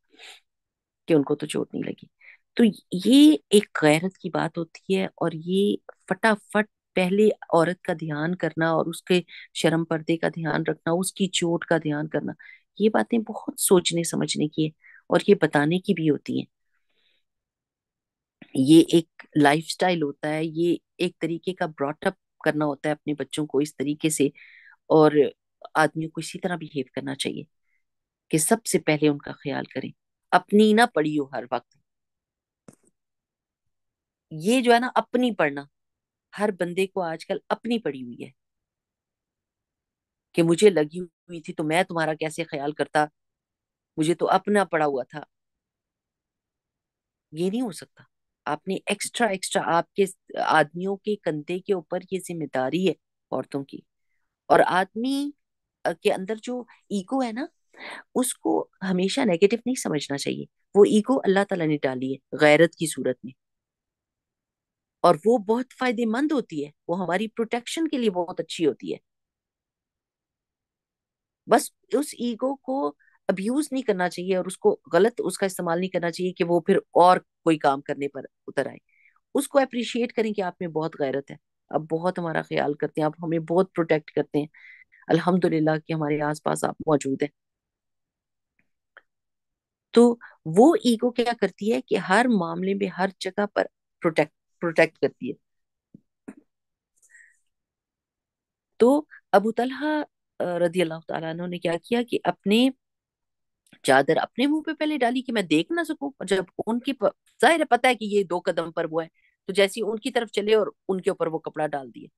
कि उनको तो चोट नहीं लगी तो ये एक गैरत की बात होती है और ये फटाफट पहले औरत का ध्यान करना और उसके शर्म पर्दे का ध्यान रखना उसकी चोट का ध्यान करना ये बातें बहुत सोचने समझने की है और ये बताने की भी होती है ये एक लाइफ होता है ये एक तरीके का ब्रॉटअप करना होता है अपने बच्चों को इस तरीके से और आदमियों को इसी तरह बिहेव करना चाहिए कि सबसे पहले उनका ख्याल करें अपनी ना पढ़ी हो हर वक्त ये जो है ना अपनी पढ़ना हर बंदे को आजकल अपनी पड़ी हुई है कि मुझे लगी हुई थी तो मैं तुम्हारा कैसे ख्याल करता मुझे तो अपना पड़ा हुआ था ये नहीं हो सकता आपने एक्स्ट्रा एक्स्ट्रा आपके आदमियों के कंधे के ऊपर ये जिम्मेदारी है औरतों की और आदमी के अंदर जो ईगो है ना उसको हमेशा नेगेटिव नहीं समझना चाहिए वो ईगो अल्लाह ताला ने डाली है गैरत की सूरत में और वो बहुत फायदेमंद होती है वो हमारी प्रोटेक्शन के लिए बहुत अच्छी होती है बस उस ईगो को अब्यूज नहीं करना चाहिए और उसको गलत उसका इस्तेमाल नहीं करना चाहिए कि वो फिर और कोई काम करने पर उतर आए उसको अप्रिशिएट करें कि आप में बहुत गैरत है आप बहुत हमारा ख्याल करते हैं आप हमें बहुत प्रोटेक्ट करते हैं अल्हम्दुलिल्लाह कि हमारे आसपास आप मौजूद हैं तो वो ईगो क्या करती है कि हर मामले में हर जगह पर प्रोटेक्ट प्रोटेक्ट करती है तो अबू तलहा रदी अल्लाह तु ने क्या किया कि अपने चादर अपने मुंह पे पहले डाली कि मैं देख ना सकूं और जब उनकी जाहिर पता है कि ये दो कदम पर वो है तो जैसे ही उनकी तरफ चले और उनके ऊपर वो कपड़ा डाल दिए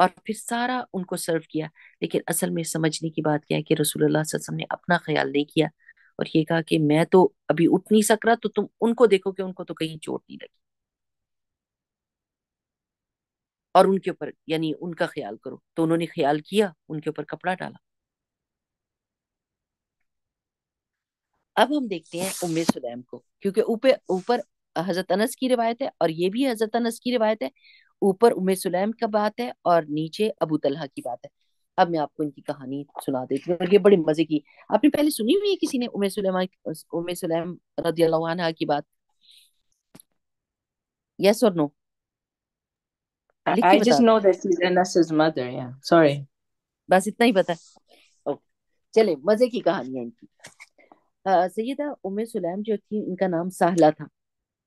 और फिर सारा उनको सर्व किया लेकिन असल में समझने की बात क्या है कि रसूलुल्लाह वसल्लम ने अपना ख्याल नहीं किया और ये कहा कि मैं तो अभी उठ नहीं सक रहा तो तुम उनको देखो कि उनको तो कहीं चोट नहीं लगी और उनके ऊपर यानी उनका ख्याल करो तो उन्होंने ख्याल किया उनके ऊपर कपड़ा डाला अब हम देखते हैं उम्मे सुलैम को क्योंकि ऊपर ऊपर हजरत अनस की रिवायत है और ये भी हजरत अनस की रिवायत है ऊपर उमे सुलेम का बात है और नीचे अबू तलहा की बात है अब मैं आपको इनकी कहानी सुना देती हूँ और ये बड़े मजे की आपने पहले सुनी हुई है किसी ने उमे सुलेमा उमे सुलेम रदी अल्लाह की बात यस और no I just know that she's Anas's mother. Yeah, sorry. बस इतना ही पता है चले मजे की कहानी है इनकी सैदा उमे सुलेम जो थी इनका नाम साहला था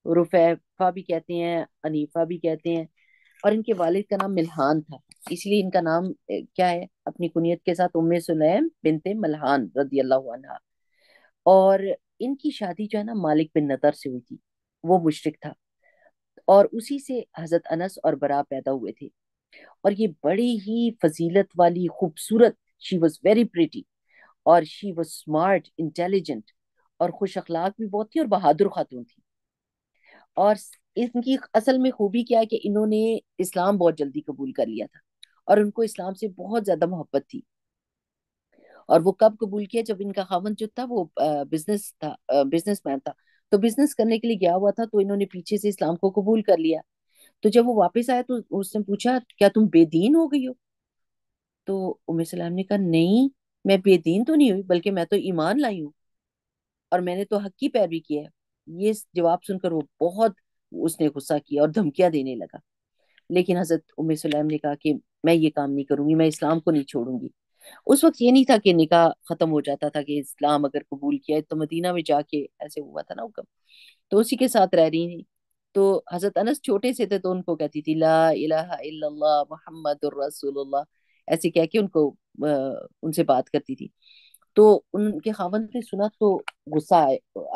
रुफैफा भी कहते हैं अनीफा भी कहते हैं और इनके वालिद का नाम मिलहान था इसलिए इनका नाम क्या है अपनी कुनियत के साथ उम्मे सुलैम बिनते मलहान रदी अल्लाह और इनकी शादी जो है ना मालिक बिन नदर से हुई थी वो मुशरक था और उसी से हजरत अनस और बरा पैदा हुए थे और ये बड़ी ही फजीलत वाली खूबसूरत शी वॉज वेरी प्रिटी और शी वॉज स्मार्ट इंटेलिजेंट और खुश अखलाक भी बहुत थी और बहादुर खातून थी और इनकी असल में खूबी क्या है कि इन्होंने इस्लाम बहुत जल्दी कबूल कर लिया था और उनको इस्लाम से बहुत ज्यादा मोहब्बत थी और वो कब कबूल किया जब इनका खावन जो था वो बिजनेस था बिजनेस मैन था तो बिजनेस करने के लिए गया हुआ था तो इन्होंने पीछे से इस्लाम को कबूल कर लिया तो जब वो वापस आया तो उसने पूछा क्या तुम बेदीन हो गई हो तो उमर सलाम ने कहा नहीं मैं बेदीन तो नहीं हुई बल्कि मैं तो ईमान लाई हूँ और मैंने तो हक की पैरवी की है ये जवाब सुनकर वो बहुत उसने गुस्सा किया और धमकियां देने लगा लेकिन हजरत उम्मीद सलेम ने कहा कि मैं ये काम नहीं करूंगी मैं इस्लाम को नहीं छोड़ूंगी उस वक्त ये नहीं था कि निकाह खत्म हो जाता था कि इस्लाम अगर कबूल किया है तो मदीना में जाके ऐसे हुआ था ना हुक्म तो उसी के साथ रह रही थी तो हजरत अनस छोटे से थे तो उनको कहती थी ला इलाहा इल्लल्लाह मोहम्मद रसूलुल्लाह ऐसे कह के उनको उनसे बात करती थी तो उनके खावन ने सुना तो गुस्सा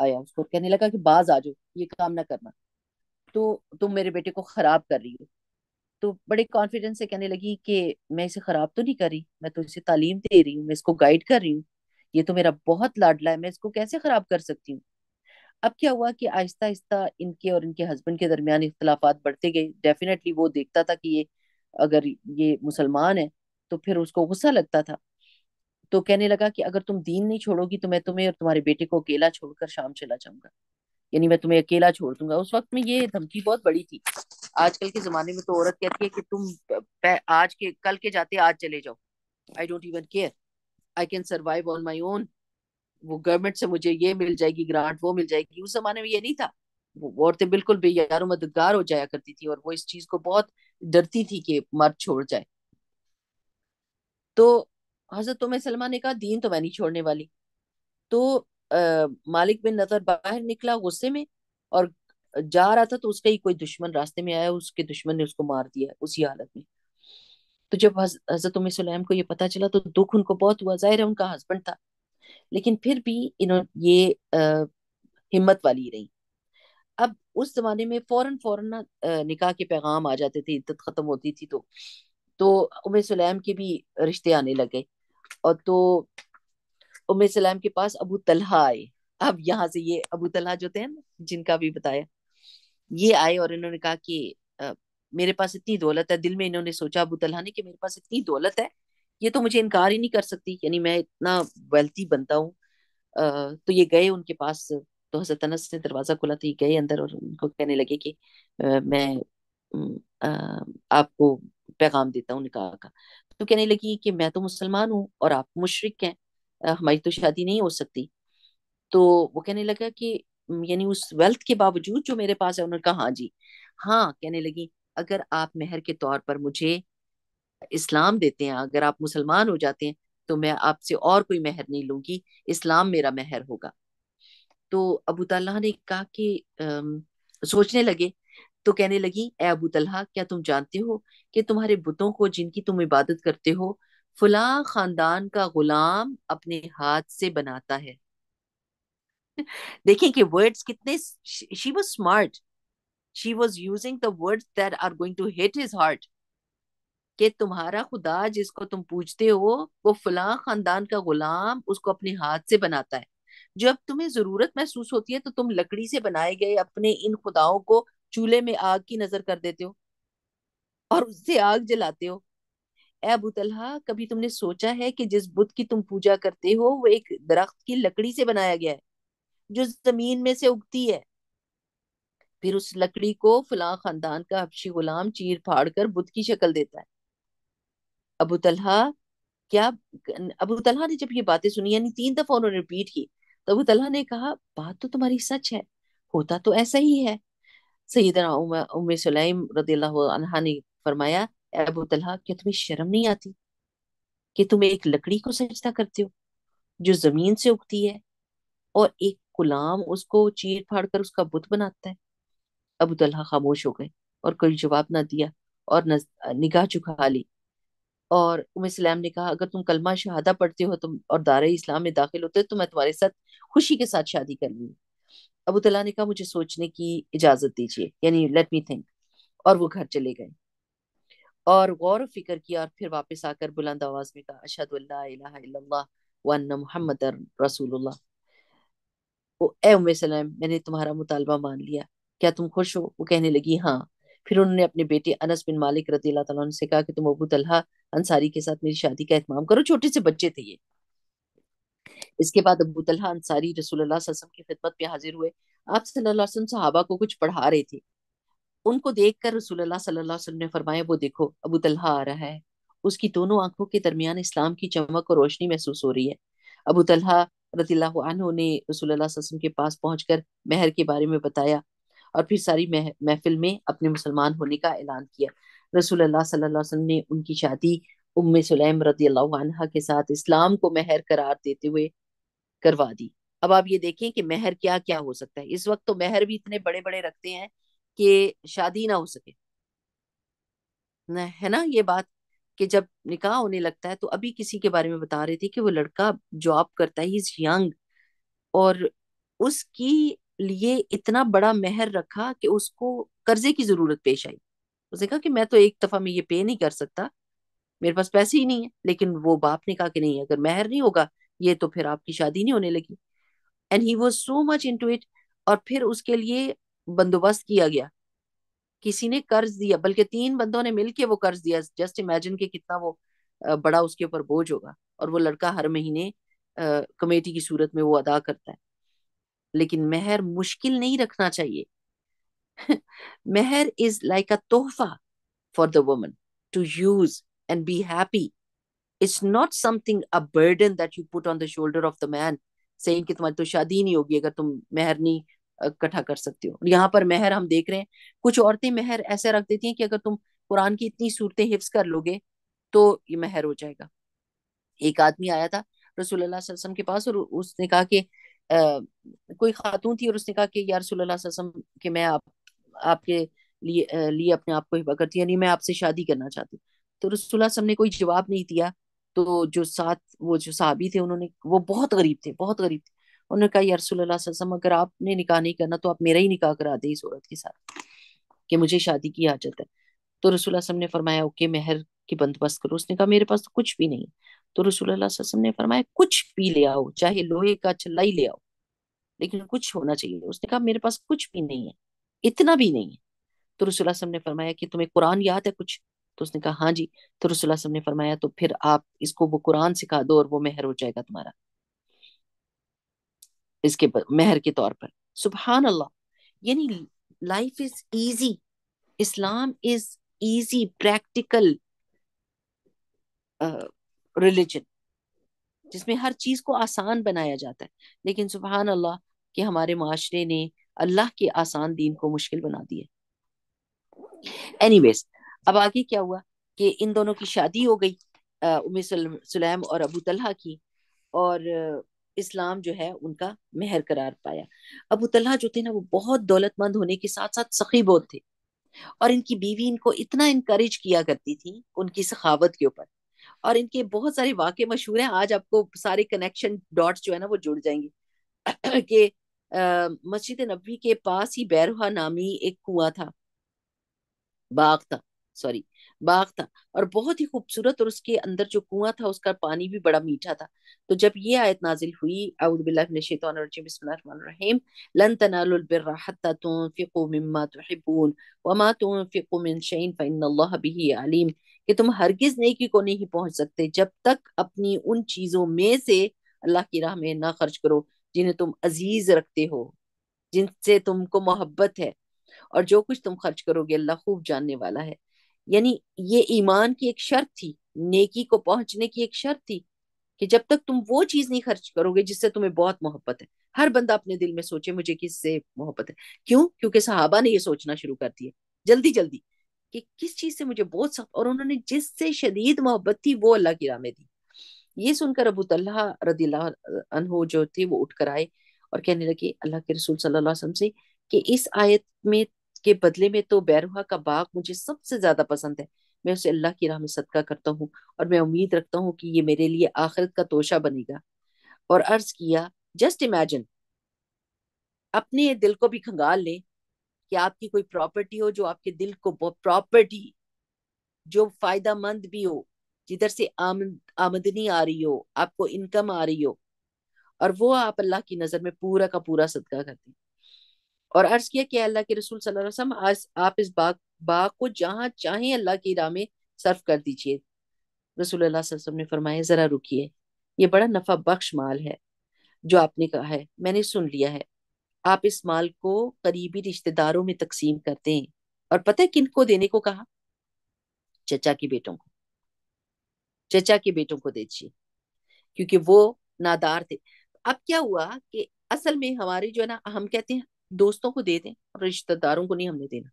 आया उसको कहने लगा कि बाज आ जाओ ये काम ना करना तो तुम मेरे बेटे को खराब कर रही हो तो बड़े कॉन्फिडेंस से कहने लगी कि मैं इसे खराब तो नहीं कर रही मैं तो इसे तालीम दे रही हूँ मैं इसको गाइड कर रही हूँ ये तो मेरा बहुत लाडला है मैं इसको कैसे खराब कर सकती हूँ अब क्या हुआ कि आहिस्ता आहिस्ता इनके और इनके हस्बैंड के दरमियान इख्तलाफात बढ़ते गए डेफिनेटली वो देखता था कि ये अगर ये मुसलमान है तो फिर उसको गुस्सा लगता था तो कहने लगा कि अगर तुम दीन नहीं छोड़ोगी तो मैं तुम्हें और तुम्हारे बेटे को अकेला छोड़कर शाम चला जाऊंगा यानी मैं तुम्हें अकेला छोड़ दूंगा उस वक्त में ये धमकी बहुत बड़ी थी आजकल के जमाने में तो औरत कहती है कि तुम आज के कल के जाते आज चले जाओ I don't even care I can survive on my own वो गवर्नमेंट से मुझे ये मिल जाएगी ग्रांट वो मिल जाएगी उस जमाने में ये नहीं था वो औरतें बिल्कुल बेयार मददगार हो जाया करती थी और वो इस चीज को बहुत डरती थी कि मर्द छोड़ जाए तो हजरत हाँ तो उम सलमा ने कहा दीन तो मैं नहीं छोड़ने वाली तो आ, मालिक बिन नजर बाहर निकला गुस्से में और जा रहा था तो उसका ही कोई दुश्मन रास्ते में आया उसके दुश्मन ने उसको मार दिया उसी हालत में तो जब हजरत उम सुलेम को ये पता चला तो दुख उनको बहुत हुआ जाहिर है उनका हस्बैंड था लेकिन फिर भी इन्होंने ये आ, हिम्मत वाली रही अब उस जमाने में फौरन फौरन ना निकाह के पैगाम आ जाते थे इद्दत खत्म होती थी तो तो उम्मीद सुलेम के भी रिश्ते आने लगे और तो उम्र सलाम के पास अबू तलहा आए अब यहाँ से ये अबू तलहा जो थे ना जिनका भी बताया ये आए और इन्होंने कहा कि आ, मेरे पास इतनी दौलत है दिल में इन्होंने सोचा अबू तलहा ने कि मेरे पास इतनी दौलत है ये तो मुझे इनकार ही नहीं कर सकती यानी मैं इतना वेल्थी बनता हूँ तो ये गए उनके पास तो हजरत अनस ने दरवाजा खोला तो ये गए अंदर और उनको कहने लगे कि आ, मैं आ, आपको पैगाम देता हूँ निकाह का तो कहने लगी कि मैं तो मुसलमान हूँ और आप मुशरक हैं हमारी तो शादी नहीं हो सकती तो वो कहने लगा कि यानी उस वेल्थ के बावजूद जो मेरे पास है उन्होंने कहा हाँ जी हाँ कहने लगी अगर आप मेहर के तौर पर मुझे इस्लाम देते हैं अगर आप मुसलमान हो जाते हैं तो मैं आपसे और कोई मेहर नहीं लूंगी इस्लाम मेरा मेहर होगा तो अबू तला ने कहा कि सोचने लगे तो कहने लगी ए अबू तलहा क्या तुम जानते हो कि तुम्हारे बुतों को जिनकी तुम इबादत करते हो फुला खानदान का गुलाम अपने हाथ से बनाता है देखें कि वर्ड्स कितने she was smart she was using the words that are going to hit his heart कि तुम्हारा खुदा जिसको तुम पूछते हो वो फला खानदान का गुलाम उसको अपने हाथ से बनाता है जब तुम्हें जरूरत महसूस होती है तो तुम लकड़ी से बनाए गए अपने इन खुदाओं को चूल्हे में आग की नजर कर देते हो और उससे आग जलाते हो ए अबू कभी तुमने सोचा है कि जिस बुत की तुम पूजा करते हो वो एक दरख्त की लकड़ी से बनाया गया है जो जमीन में से उगती है फिर उस लकड़ी को फलां खानदान का हफ्शी गुलाम चीर फाड़ कर बुत की शक्ल देता है अबू तलहा क्या अबू तलहा ने जब ये बातें सुनी यानी तीन दफा उन्होंने रिपीट की तो अबू तलहा ने कहा बात तो तुम्हारी सच है होता तो ऐसा ही है सईदना उम उम सुलेम रदील्ला ने फरमाया अबू तलहा क्या तुम्हें शर्म नहीं आती कि तुम एक लकड़ी को सजदा करते हो जो जमीन से उगती है और एक गुलाम उसको चीर फाड़ कर उसका बुत बनाता है अबू तलहा खामोश हो गए और कोई जवाब ना दिया और नज, निगाह चुका ली और उम सलाम ने कहा अगर तुम कलमा शहादा पढ़ते हो तुम तो, और दार इस्लाम में दाखिल होते हो तो मैं तुम्हारे साथ खुशी के साथ शादी कर लूंगी अबू तला ने कहा मुझे सोचने की इजाजत दीजिए यानी लेट मी थिंक और वो घर चले गए और गौर फिक्र किया और फिर वापस आकर बुलंद आवाज में कहा अशद मोहम्मद रसूलुल्लाह ओ ए उम सलाम मैंने तुम्हारा मुतालबा मान लिया क्या तुम खुश हो वो कहने लगी हाँ फिर उन्होंने अपने बेटे अनस बिन मालिक रती से कहा कि तुम अबू तलहा अंसारी के साथ मेरी शादी का एहतमाम करो छोटे से बच्चे थे ये इसके बाद अबू तलहा अंसारी रसूल वसम की खिदमत में हाजिर हुए आप सल्लाम अलैहि सहाबा को कुछ पढ़ा रहे थे उनको देख कर रसूल ने फरमाया वो देखो अबू तलहा आ रहा है उसकी दोनों आंखों के दरमियान इस्लाम की चमक और रोशनी महसूस हो रही है अबू तलहा रतिल्लाहु ने रसूल वसम के पास पहुंचकर मेहर के बारे में बताया और फिर सारी मह, महफिल में अपने मुसलमान होने का ऐलान किया रसूल अल्लाह वसल्लम ने उनकी शादी उम सुलैम रदी अल्लाह के साथ इस्लाम को महर करार देते हुए करवा दी अब आप ये देखें कि मेहर क्या क्या हो सकता है इस वक्त तो मेहर भी इतने बड़े बड़े रखते हैं कि शादी ना हो सके ना है ना ये बात कि जब निकाह होने लगता है तो अभी किसी के बारे में बता रहे थे कि वो लड़का जॉब करता है इज यंग और उसकी लिए इतना बड़ा मेहर रखा कि उसको कर्जे की जरूरत पेश आई उसने कहा कि मैं तो एक दफा में ये पे नहीं कर सकता मेरे पास पैसे ही नहीं है लेकिन वो बाप ने कहा कि नहीं अगर मेहर नहीं होगा ये तो फिर आपकी शादी नहीं होने लगी and he was so much into it और फिर उसके लिए बंदोबस्त किया गया किसी ने कर्ज दिया बल्कि तीन बंदों ने मिलके वो कर्ज दिया जस्ट इमेजिन के कितना वो बड़ा उसके ऊपर बोझ होगा और वो लड़का हर महीने कमेटी की सूरत में वो अदा करता है लेकिन मेहर मुश्किल नहीं रखना चाहिए <laughs> मेहर इज लाइक अ तोहफा for the woman to use and be happy it's not something a burden that you put on the shoulder of the man saying कि तुम्हारी तो शादी नहीं होगी अगर तुम मेहर नहीं इकट्ठा कर सकते हो यहाँ पर मेहर हम देख रहे हैं कुछ औरतें मेहर ऐसे रख देती हैं कि अगर तुम कुरान की इतनी सूरतें हिफ्स कर लोगे तो ये मेहर हो जाएगा एक आदमी आया था रसूलुल्लाह वसल्लम के पास और उसने कहा कि आ, कोई खातून थी और उसने कहा कि यार रसूलुल्लाह वसल्लम कि मैं आप आपके लिए लिए अपने आप को हिबा करती यानी मैं आपसे शादी करना चाहती तो रसूलुल्लाह ने कोई जवाब नहीं दिया तो जो साथ वो जो साहबी थे उन्होंने वो बहुत गरीब थे बहुत गरीब थे उन्होंने कहा यारसोल्लाम अगर आपने निकाह नहीं करना तो आप मेरा ही निकाह करा दे इस औरत के साथ कि मुझे शादी की हाजत है तो रसूल ने फरमाया ओके मेहर की बंदोबस्त करो उसने कहा मेरे पास तो कुछ भी नहीं तो रसूल ने फरमाया कुछ भी ले आओ चाहे लोहे का चलाई ही ले आओ लेकिन कुछ होना चाहिए उसने कहा मेरे पास कुछ भी नहीं है इतना भी नहीं है तो रसूल ने फरमाया कि तुम्हें कुरान याद है कुछ तो उसने कहा हाँ जी तो रसुल्ला ने फरमाया तो फिर आप इसको वो कुरान सिखा दो और वो मेहर हो जाएगा तुम्हारा इसके मेहर के तौर पर सुबहान अल्लाह यानी life is easy Islam is easy practical religion जिसमें हर चीज को आसान बनाया जाता है लेकिन सुबहान अल्लाह कि हमारे माशरे ने अल्लाह के आसान दीन को मुश्किल बना दिया एनीवेज अब आगे क्या हुआ कि इन दोनों की शादी हो गई उम सुलैम और अबू तलहा की और इस्लाम जो है उनका मेहर करार पाया अबू तलहा जो थे ना वो बहुत दौलतमंद होने के साथ साथ सखी बहुत थे और इनकी बीवी इनको इतना इनक्रेज किया करती थी उनकी सखावत के ऊपर और इनके बहुत सारे वाक्य मशहूर हैं आज आपको सारे कनेक्शन डॉट्स जो है ना वो जुड़ जाएंगे <clears throat> कि मस्जिद नबी के पास ही बैरहा नामी एक कुआ था बाग था सॉरी बाग था और बहुत ही खूबसूरत और उसके अंदर जो कुआं था उसका पानी भी बड़ा मीठा था तो जब ये आयत नाजिल हुई अउदबिल्लाशैतरजीम लन आलिम कि तुम हरगिज़ नेकी को नहीं पहुंच सकते जब तक अपनी उन चीज़ों में से अल्लाह की राह में ना खर्च करो जिन्हें तुम अजीज रखते हो जिनसे तुमको मोहब्बत है और जो कुछ तुम खर्च करोगे अल्लाह खूब जानने वाला है यानी ये ईमान की एक शर्त थी नेकी को पहुंचने की एक शर्त थी कि जब तक तुम वो चीज नहीं खर्च करोगे जिससे तुम्हें बहुत मोहब्बत है हर बंदा अपने दिल में सोचे मुझे किससे मोहब्बत है क्यों क्योंकि सहाबा ने ये सोचना शुरू कर दिया जल्दी जल्दी कि किस चीज से मुझे बहुत सख्त और उन्होंने जिससे शदीद मोहब्बत थी वो अल्लाह की राह में दी ये सुनकर अबू तल्ला रदी अनहो जो थे वो उठ कर आए और कहने लगे अल्लाह के रसूल सल्लल्लाहु अलैहि वसल्लम से कि इस आयत में के बदले में तो बैरुहा का बाग मुझे सबसे ज्यादा पसंद है मैं उसे अल्लाह की राह में सदका करता हूँ और मैं उम्मीद रखता हूँ कि ये मेरे लिए आखिरत का तोशा बनेगा और अर्ज किया जस्ट इमेजिन अपने दिल को भी खंगाल लें कि आपकी कोई प्रॉपर्टी हो जो आपके दिल को प्रॉपर्टी जो फायदा मंद भी हो जिधर से आमदनी आ रही हो आपको इनकम आ रही हो और वो आप अल्लाह की नजर में पूरा का पूरा सदका करते हैं और अर्ज किया कि अल्लाह के रसूल सल्लम आज आप इस बाग बाग को जहाँ चाहें अल्लाह की राह में सर्फ कर दीजिए रसूल अल्लाह ने फरमाया ज़रा रुकिए ये बड़ा नफा बख्श माल है जो आपने कहा है मैंने सुन लिया है आप इस माल को करीबी रिश्तेदारों में तकसीम करते हैं और पता है किन को देने को कहा चचा के बेटों को चचा के बेटों को दीजिए क्योंकि वो नादार थे अब क्या हुआ कि असल में हमारे जो है ना हम कहते हैं दोस्तों को दे दें और रिश्तेदारों को नहीं हमने देना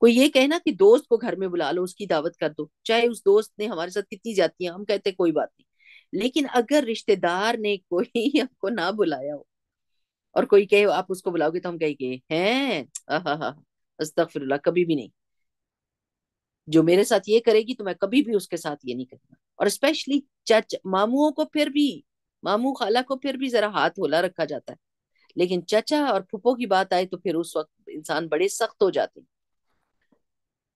कोई ये कहना कि दोस्त को घर में बुला लो उसकी दावत कर दो चाहे उस दोस्त ने हमारे साथ कितनी जाती है हम कहते कोई बात नहीं लेकिन अगर रिश्तेदार ने कोई आपको <laughs> ना बुलाया हो और कोई कहे आप उसको बुलाओगे तो हम कहेंगे हैं अस्तफर कभी भी नहीं जो मेरे साथ ये करेगी तो मैं कभी भी उसके साथ ये नहीं करूंगा और स्पेशली चाच मामुओं को फिर भी मामू खाला को फिर भी जरा हाथ होला रखा जाता है लेकिन चचा और फुपो की बात आई तो फिर उस वक्त इंसान बड़े सख्त हो जाते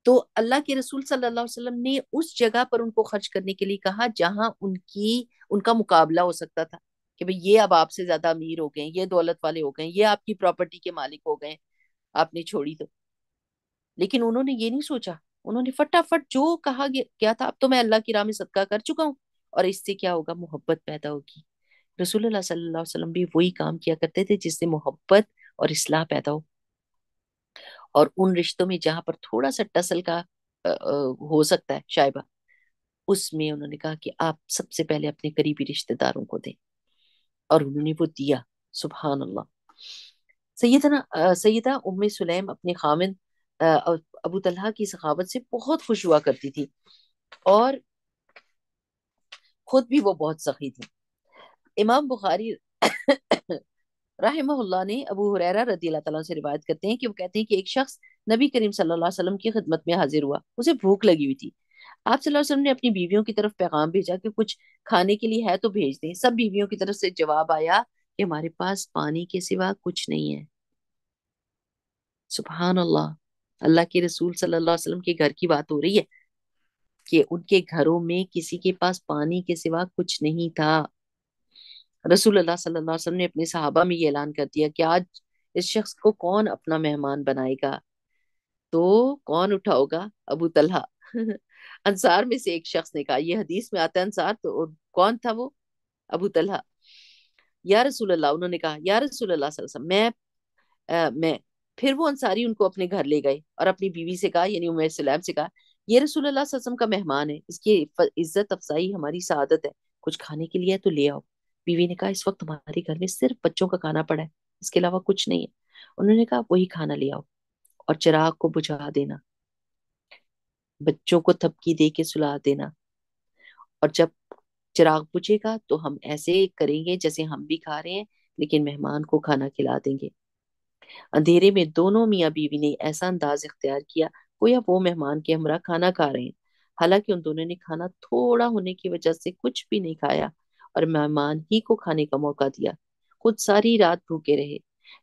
तो अल्लाह के रसूल सल्लल्लाहु अलैहि वसल्लम ने उस जगह पर उनको खर्च करने के लिए कहा जहां उनकी उनका मुकाबला हो सकता था कि भाई ये अब आपसे ज्यादा अमीर हो गए ये दौलत वाले हो गए ये आपकी प्रॉपर्टी के मालिक हो गए आपने छोड़ी तो लेकिन उन्होंने ये नहीं सोचा उन्होंने फटाफट जो कहा गया था अब तो मैं अल्लाह की राह में सदका कर चुका हूँ और इससे क्या होगा मोहब्बत पैदा होगी रसूलुल्लाह सल्लल्लाहु अलैहि वसल्लम भी वही काम किया करते थे जिससे मोहब्बत और इसलाह पैदा हो और उन रिश्तों में जहां पर थोड़ा सा टसल का हो सकता है शायबा उसमें उन्होंने कहा कि आप सबसे पहले अपने करीबी रिश्तेदारों को दें और उन्होंने वो दिया सुबहान अल्लाह सैदना सैदा उम सुलेम अपने खामिन अबू तलहा की सखावत से बहुत खुश हुआ करती थी और खुद भी वो बहुत सखी थी इमाम बुखारी <coughs> रहमल्ला ने अबू हुरैरा रदी अल्लाह से रिवायत करते हैं कि वो कहते हैं कि एक शख्स नबी करीम सल्लल्लाहु अलैहि वसल्लम की खिदमत में हाजिर हुआ उसे भूख लगी हुई थी आप सल्लल्लाहु अलैहि वसल्लम ने अपनी बीवियों की तरफ पैगाम भेजा कि कुछ खाने के लिए है तो भेज दें सब बीवियों की तरफ से जवाब आया कि हमारे पास पानी के सिवा कुछ नहीं है सुबहान अल्लाह अल्लाह के रसूल सल्लल्लाहु अलैहि वसल्लम के घर की बात हो रही है कि उनके घरों में किसी के पास पानी के सिवा कुछ नहीं था रसूल अल्लाह सल्लल्लाहु अलैहि वसल्लम ने अपने सहाबा में ये ऐलान कर दिया कि आज इस शख्स को कौन अपना मेहमान बनाएगा तो कौन उठा होगा अबू तलहा <laughs> अंसार में से एक शख्स ने कहा यह हदीस में आता है अंसार तो कौन था वो अबू तलहा या रसूल अल्लाह उन्होंने कहा या रसूल अल्लाह वसल्लम मैं आ, मैं फिर वो अंसारी उनको अपने घर ले गए और अपनी बीवी से कहा यानी उमर सलाम से कहा ये रसूल अल्लाह वसल्लम का मेहमान है इसकी इज्जत अफजाई हमारी सादत है कुछ खाने के लिए तो ले आओ बीवी ने कहा इस वक्त हमारे घर में सिर्फ बच्चों का खाना पड़ा है इसके अलावा कुछ नहीं है उन्होंने कहा वही खाना ले आओ और चिराग को बुझा देना बच्चों को थपकी दे के सुला देना और जब चिराग बुझेगा तो हम ऐसे करेंगे जैसे हम भी खा रहे हैं लेकिन मेहमान को खाना खिला देंगे अंधेरे में दोनों मियाँ बीवी ने ऐसा अंदाज इख्तियार किया या वो मेहमान के हमरा खाना खा रहे हैं हालांकि उन दोनों ने खाना थोड़ा होने की वजह से कुछ भी नहीं खाया और मेहमान ही को खाने का मौका दिया खुद सारी रात भूखे रहे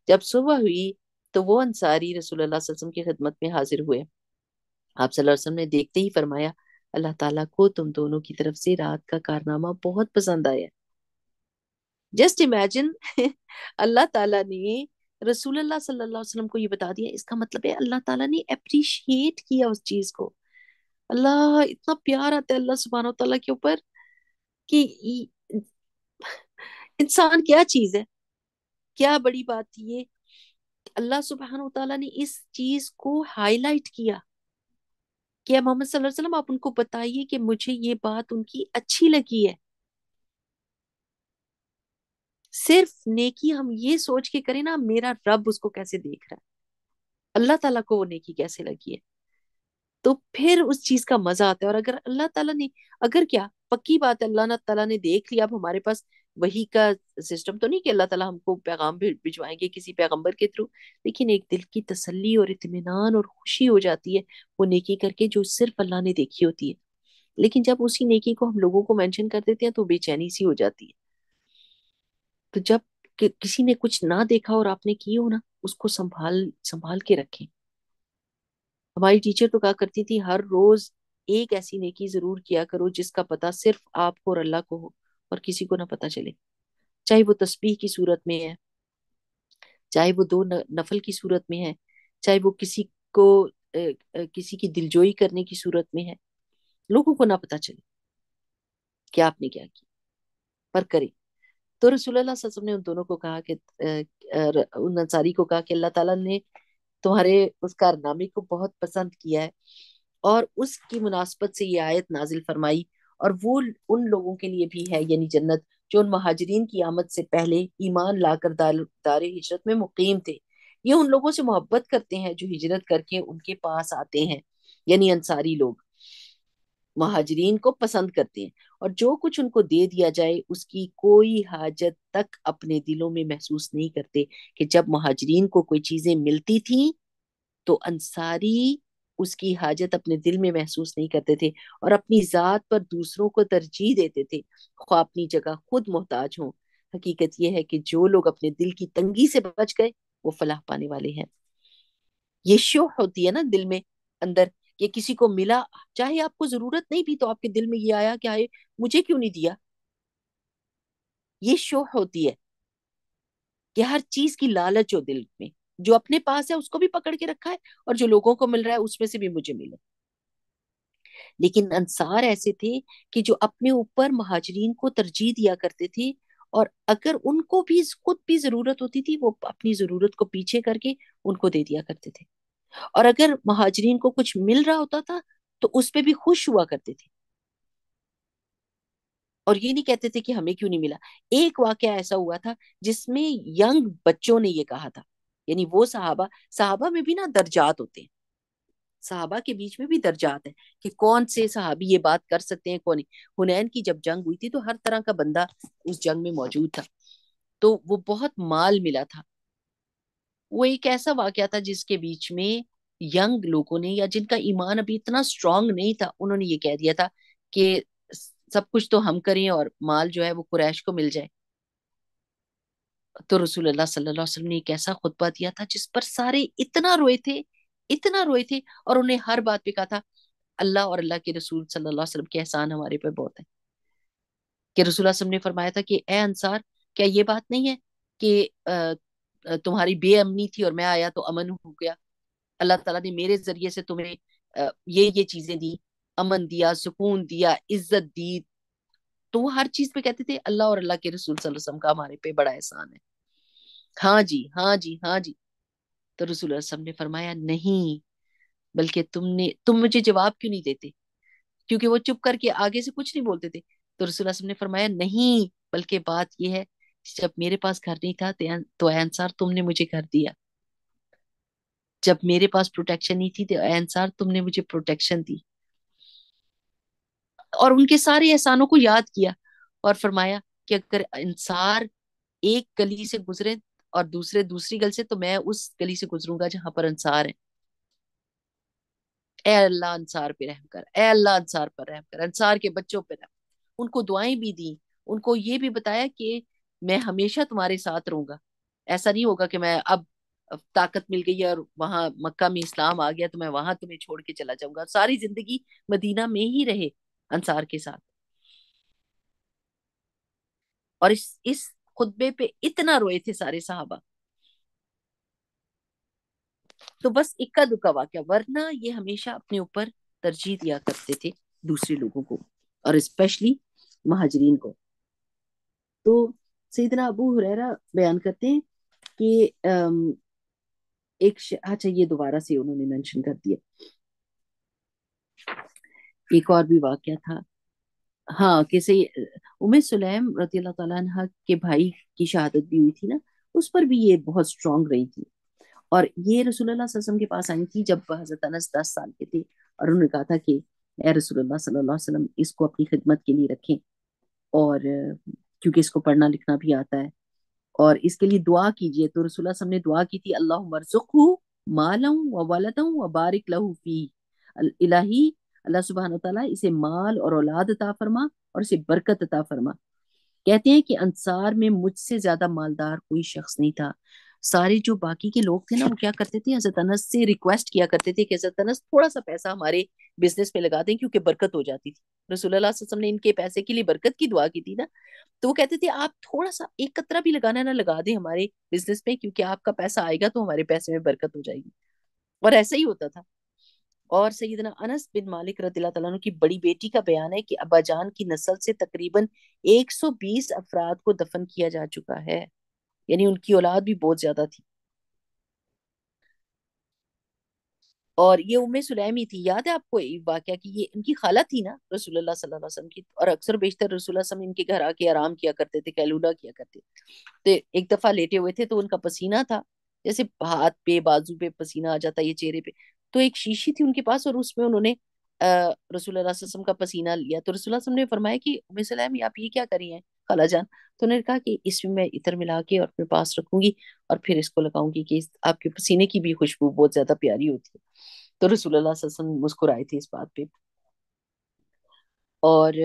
जब सुबह हुई तो वो अंसारी रसूल की खिदमत में हाजिर हुए आप वसल्लम ने देखते ही फरमाया अल्लाह ताला को तुम दोनों की तरफ से रात का कारनामा बहुत पसंद आया जस्ट इमेजिन <laughs> अल्लाह ताला ने रसूल सल्लल्लाहु अलैहि वसल्लम को ये बता दिया इसका मतलब है अल्लाह ताला ने अप्रिशिएट किया उस चीज को अल्लाह इतना प्यार आता है अल्लाह सुबहान तला के ऊपर कि इंसान क्या चीज है क्या बड़ी बात थी ये अल्लाह सुबहान तला ने इस चीज को हाईलाइट किया कि मोहम्मद सल्लल्लाहु आप उनको बताइए कि मुझे ये बात उनकी अच्छी लगी है सिर्फ नेकी हम ये सोच के करें ना मेरा रब उसको कैसे देख रहा है अल्लाह ताला को वो नेकी कैसे लगी है तो फिर उस चीज का मजा आता है और अगर अल्लाह ताला ने अगर क्या पक्की बात है अल्लाह ताला ने देख लिया अब हमारे पास वही का सिस्टम तो नहीं कि अल्लाह ताला हमको पैगाम भिजवाएंगे किसी पैगंबर के थ्रू लेकिन एक दिल की तसल्ली और इतमान और खुशी हो जाती है वो नेकी करके जो सिर्फ अल्लाह ने देखी होती है लेकिन जब उसी नेकी को हम लोगों को मेंशन कर देते हैं तो बेचैनी सी हो जाती है तो जब कि किसी ने कुछ ना देखा और आपने की हो ना उसको संभाल संभाल के रखें हमारी टीचर तो कहा करती थी हर रोज एक ऐसी नेकी जरूर किया करो जिसका पता सिर्फ आपको और अल्लाह को हो और किसी को ना पता चले चाहे वो तस्बीह की सूरत में है चाहे वो दो नफल की सूरत में है चाहे वो किसी को किसी की दिलजोई करने की सूरत में है लोगों को ना पता चले कि आपने क्या किया पर करें तो रसूलुल्लाह वसल्लम ने उन दोनों को कहा कि उन अंसारी को कहा कि अल्लाह ताला ने तुम्हारे उस कारनामे को बहुत पसंद किया है और उसकी मुनासबत से ये आयत नाजिल फरमाई और वो उन लोगों के लिए भी है यानी जन्नत जो उन महाजरीन की आमद से पहले ईमान लाकर दार हिजरत में मुकीम थे ये उन लोगों से मोहब्बत करते हैं जो हिजरत करके उनके पास आते हैं यानी अंसारी लोग महाजरीन को पसंद करते हैं और जो कुछ उनको दे दिया जाए उसकी कोई हाजत तक अपने दिलों में महसूस नहीं करते कि जब महाजरीन को कोई चीजें मिलती थी तो अंसारी उसकी हाजत अपने दिल में महसूस नहीं करते थे और अपनी ज़ात पर दूसरों को तरजीह देते थे ख्वा अपनी जगह खुद मोहताज हों हकीकत यह है कि जो लोग अपने दिल की तंगी से बच गए वो फलाह पाने वाले हैं ये शो होती है ना दिल में अंदर ये किसी को मिला चाहे आपको जरूरत नहीं थी तो आपके दिल में ये आया कि आए मुझे क्यों नहीं दिया ये शो होती है कि हर चीज की लालच हो दिल में जो अपने पास है उसको भी पकड़ के रखा है और जो लोगों को मिल रहा है उसमें से भी मुझे मिले लेकिन अंसार ऐसे थे कि जो अपने ऊपर महाजरीन को तरजीह दिया करते थे और अगर उनको भी खुद भी जरूरत होती थी वो अपनी जरूरत को पीछे करके उनको दे दिया करते थे और अगर महाजरीन को कुछ मिल रहा होता था तो उस पर भी खुश हुआ करते थे और ये नहीं कहते थे कि हमें क्यों नहीं मिला एक वाक्य ऐसा हुआ था जिसमें यंग बच्चों ने ये कहा था यानी वो सहाबा सहाबा में भी ना दर्जात होते हैं सहाबा के बीच में भी दर्जात है कि कौन से सहाबी ये बात कर सकते हैं कौन हुनैन की जब जंग हुई थी तो हर तरह का बंदा उस जंग में मौजूद था तो वो बहुत माल मिला था वो एक ऐसा वाक्य था जिसके बीच में यंग लोगों ने या जिनका ईमान अभी इतना स्ट्रांग नहीं था उन्होंने ये कह दिया था कि सब कुछ तो हम करें और माल जो है वो कुरैश को मिल जाए तो अल्लाह सल्लल्लाहु अलैहि वसल्लम ने एक ऐसा खुतबा दिया था जिस पर सारे इतना रोए थे इतना रोए थे और उन्हें हर बात पे कहा था अल्लाह और अल्लाह के रसूल सल्लल्लाहु अलैहि वसल्लम के एहसान हमारे पर बहुत है कि रसूल ने फरमाया था कि ए अंसार क्या ये बात नहीं है कि तुम्हारी बेअमनी थी और मैं आया तो अमन हो गया अल्लाह तला ने मेरे जरिए से तुम्हें ये ये चीजें दी अमन दिया सुकून दिया इज्जत दी तो वो हर चीज पे कहते थे अल्लाह और अल्लाह के रसूल वसल्लम का हमारे पे बड़ा एहसान है हाँ जी हाँ जी हाँ जी तो रसूल ने फरमाया नहीं बल्कि तुमने तुम मुझे जवाब क्यों नहीं देते क्योंकि वो चुप करके आगे से कुछ नहीं बोलते थे तो रसूल ने फरमाया नहीं बल्कि बात यह है जब मेरे पास घर नहीं था तो अनसार तो तुमने मुझे घर दिया जब मेरे पास प्रोटेक्शन नहीं थी तो अनसार तुमने मुझे प्रोटेक्शन दी और उनके सारे एहसानों को याद किया और फरमाया कि अगर इंसार एक गली से गुजरे और दूसरे दूसरी गली से तो मैं उस गली से गुजरूंगा जहां पर अंसार है ए अल्लाह अंसार पे रहम कर ए अल्लाह अंसार पर रहम कर अंसार के बच्चों पर रहम उनको दुआएं भी दी उनको ये भी बताया कि मैं हमेशा तुम्हारे साथ रहूंगा ऐसा नहीं होगा कि मैं अब ताकत मिल गई और वहां मक्का में इस्लाम आ गया तो मैं वहां तुम्हें छोड़ के चला जाऊंगा सारी जिंदगी मदीना में ही रहे अंसार के साथ और इस इस खुतबे पे इतना रोए थे सारे साहबा तो बस इक्का दुक्का वाक्य वरना ये हमेशा अपने ऊपर तरजीह दिया करते थे दूसरे लोगों को और स्पेशली महाजरीन को तो सईदना अबू हुरैरा बयान करते हैं कि एक अच्छा ये दोबारा से उन्होंने मेंशन कर दिया एक और भी वाक्य था हाँ कैसे उमे सुलेम रती के भाई की शहादत भी हुई थी ना उस पर भी ये बहुत स्ट्रांग रही थी और ये रसूलुल्लाह के पास आई थी जब हजरत अनस दस साल के थे और उन्होंने कहा था कि ए इसको अपनी खिदमत के लिए रखें और क्योंकि इसको पढ़ना लिखना भी आता है और इसके लिए दुआ कीजिए तो रसूल ने दुआ की थी अल्लाह मरजुक मालम व वलदम व बारिक लहू फी अल्लाह सुबहान इसे माल और औलाद अता फरमा और इसे बरकत अता फरमा कहते हैं कि अंसार में मुझसे ज्यादा मालदार कोई शख्स नहीं था सारे जो बाकी के लोग थे ना वो क्या करते थे हजरत अनस से रिक्वेस्ट किया करते थे कि हजरत अनस थोड़ा सा पैसा हमारे बिजनेस पे लगा दें क्योंकि बरकत हो जाती थी रसूलुल्लाह ने इनके पैसे के लिए बरकत की दुआ की थी ना तो वो कहते थे आप थोड़ा सा एक कतरा भी लगाना ना लगा दें हमारे बिजनेस पे क्योंकि आपका पैसा आएगा तो हमारे पैसे में बरकत हो जाएगी और ऐसा ही होता था और सईदना अनस बिन मालिक रतीला तला की बड़ी बेटी का बयान है कि अबाजान की नस्ल से तकरीबन 120 अफराद को दफन किया जा चुका है यानी उनकी औलाद भी बहुत ज्यादा थी और ये उम्म सुलैमी थी याद है आपको वाक्य कि ये इनकी खाला थी ना रसूलुल्लाह सल्लल्लाहु अलैहि वसल्लम की और अक्सर बेशतर रसूलुल्लाह इनके घर आके आराम किया करते थे कैलूला किया करते थे तो एक दफा लेटे हुए थे तो उनका पसीना था जैसे हाथ पे बाजू पे पसीना आ जाता है ये चेहरे पे तो एक शीशी थी उनके पास और उसमें उन्होंने रसूल का पसीना लिया तो रसूल ने फरमाया कि उम आप ये क्या करी खाला जान तो उन्होंने कहा कि इसमें मैं इतर मिला के और अपने पास रखूंगी और फिर इसको लगाऊंगी कि आपके पसीने की भी खुशबू बहुत ज्यादा प्यारी होती है तो रसूल मुस्कुराए थे इस बात पे और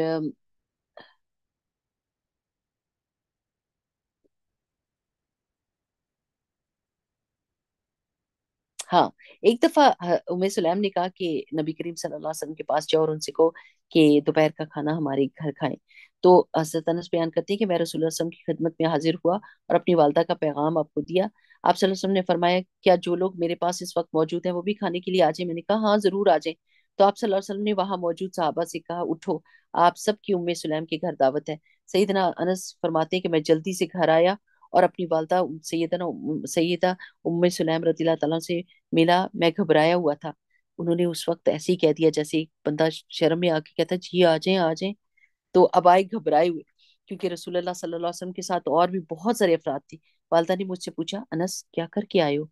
हाँ एक दफा हाँ, उमे सुलैम ने कहा कि नबी करीम सल्लल्लाहु अलैहि वसल्लम के पास जाओ और उनसे कहो कि दोपहर का खाना हमारे घर खाएं तो हजरत अनस बयान करते हैं कि मैं रसूल की खिदमत में हाजिर हुआ और अपनी वालदा का पैगाम आपको दिया आप वसल्लम ने फरमाया क्या जो लोग मेरे पास इस वक्त मौजूद हैं वो भी खाने के लिए आ जाए मैंने कहा हाँ जरूर आ जाए तो आप सल्लल्लाहु अलैहि वसल्लम ने वहां मौजूद साहबा से कहा उठो आप सबकी उम्मे सुलैम के घर दावत है सईदना अनस फरमाते हैं कि मैं जल्दी से घर आया और अपनी वालदा सैदा सैदा उम्म सुलैम रजील्ला तला से मिला मैं घबराया हुआ था उन्होंने उस वक्त ऐसे ही कह दिया जैसे एक बंदा शर्म में आके कहता जी आ जाए आ जाए तो अब आए घबराए हुए क्योंकि रसूल वसल्लम के साथ और भी बहुत सारे अफराद थे वालदा ने मुझसे पूछा अनस क्या करके आए हो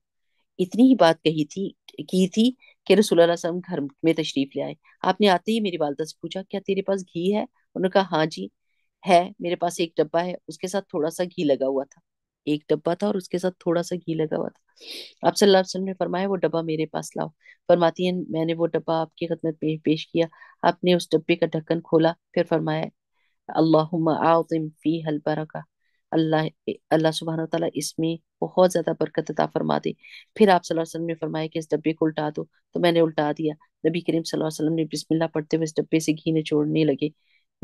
इतनी ही बात कही थी की थी कि रसूल घर में तशरीफ ले आए आपने आते ही मेरी वालदा से पूछा क्या तेरे पास घी है उन्होंने कहा हाँ जी है मेरे पास एक डब्बा है उसके साथ थोड़ा सा घी लगा हुआ था एक डब्बा था और उसके साथ थोड़ा सा घी लगा हुआ था आप सल्लल्लाहु अलैहि वसल्लम ने फरमाया वो डब्बा मेरे पास लाओ फरमाती है मैंने वो डब्बा आपकी खदमत में पेश किया आपने उस डब्बे का ढक्कन खोला फिर फरमाया अल्लाहुम्मा फी हल बरका अल्लाह अल्लाह सुबहान तला इसमें बहुत ज़्यादा बरकत अता फरमा दे फिर आप सल्लल्लाहु अलैहि वसल्लम ने फरमाया कि इस डब्बे को उल्टा दो तो मैंने उल्टा दिया नबी करीम सल्लल्लाहु अलैहि वसल्लम ने बिस्मिल्लाह पढ़ते हुए इस डब्बे से घी निचोड़ने लगे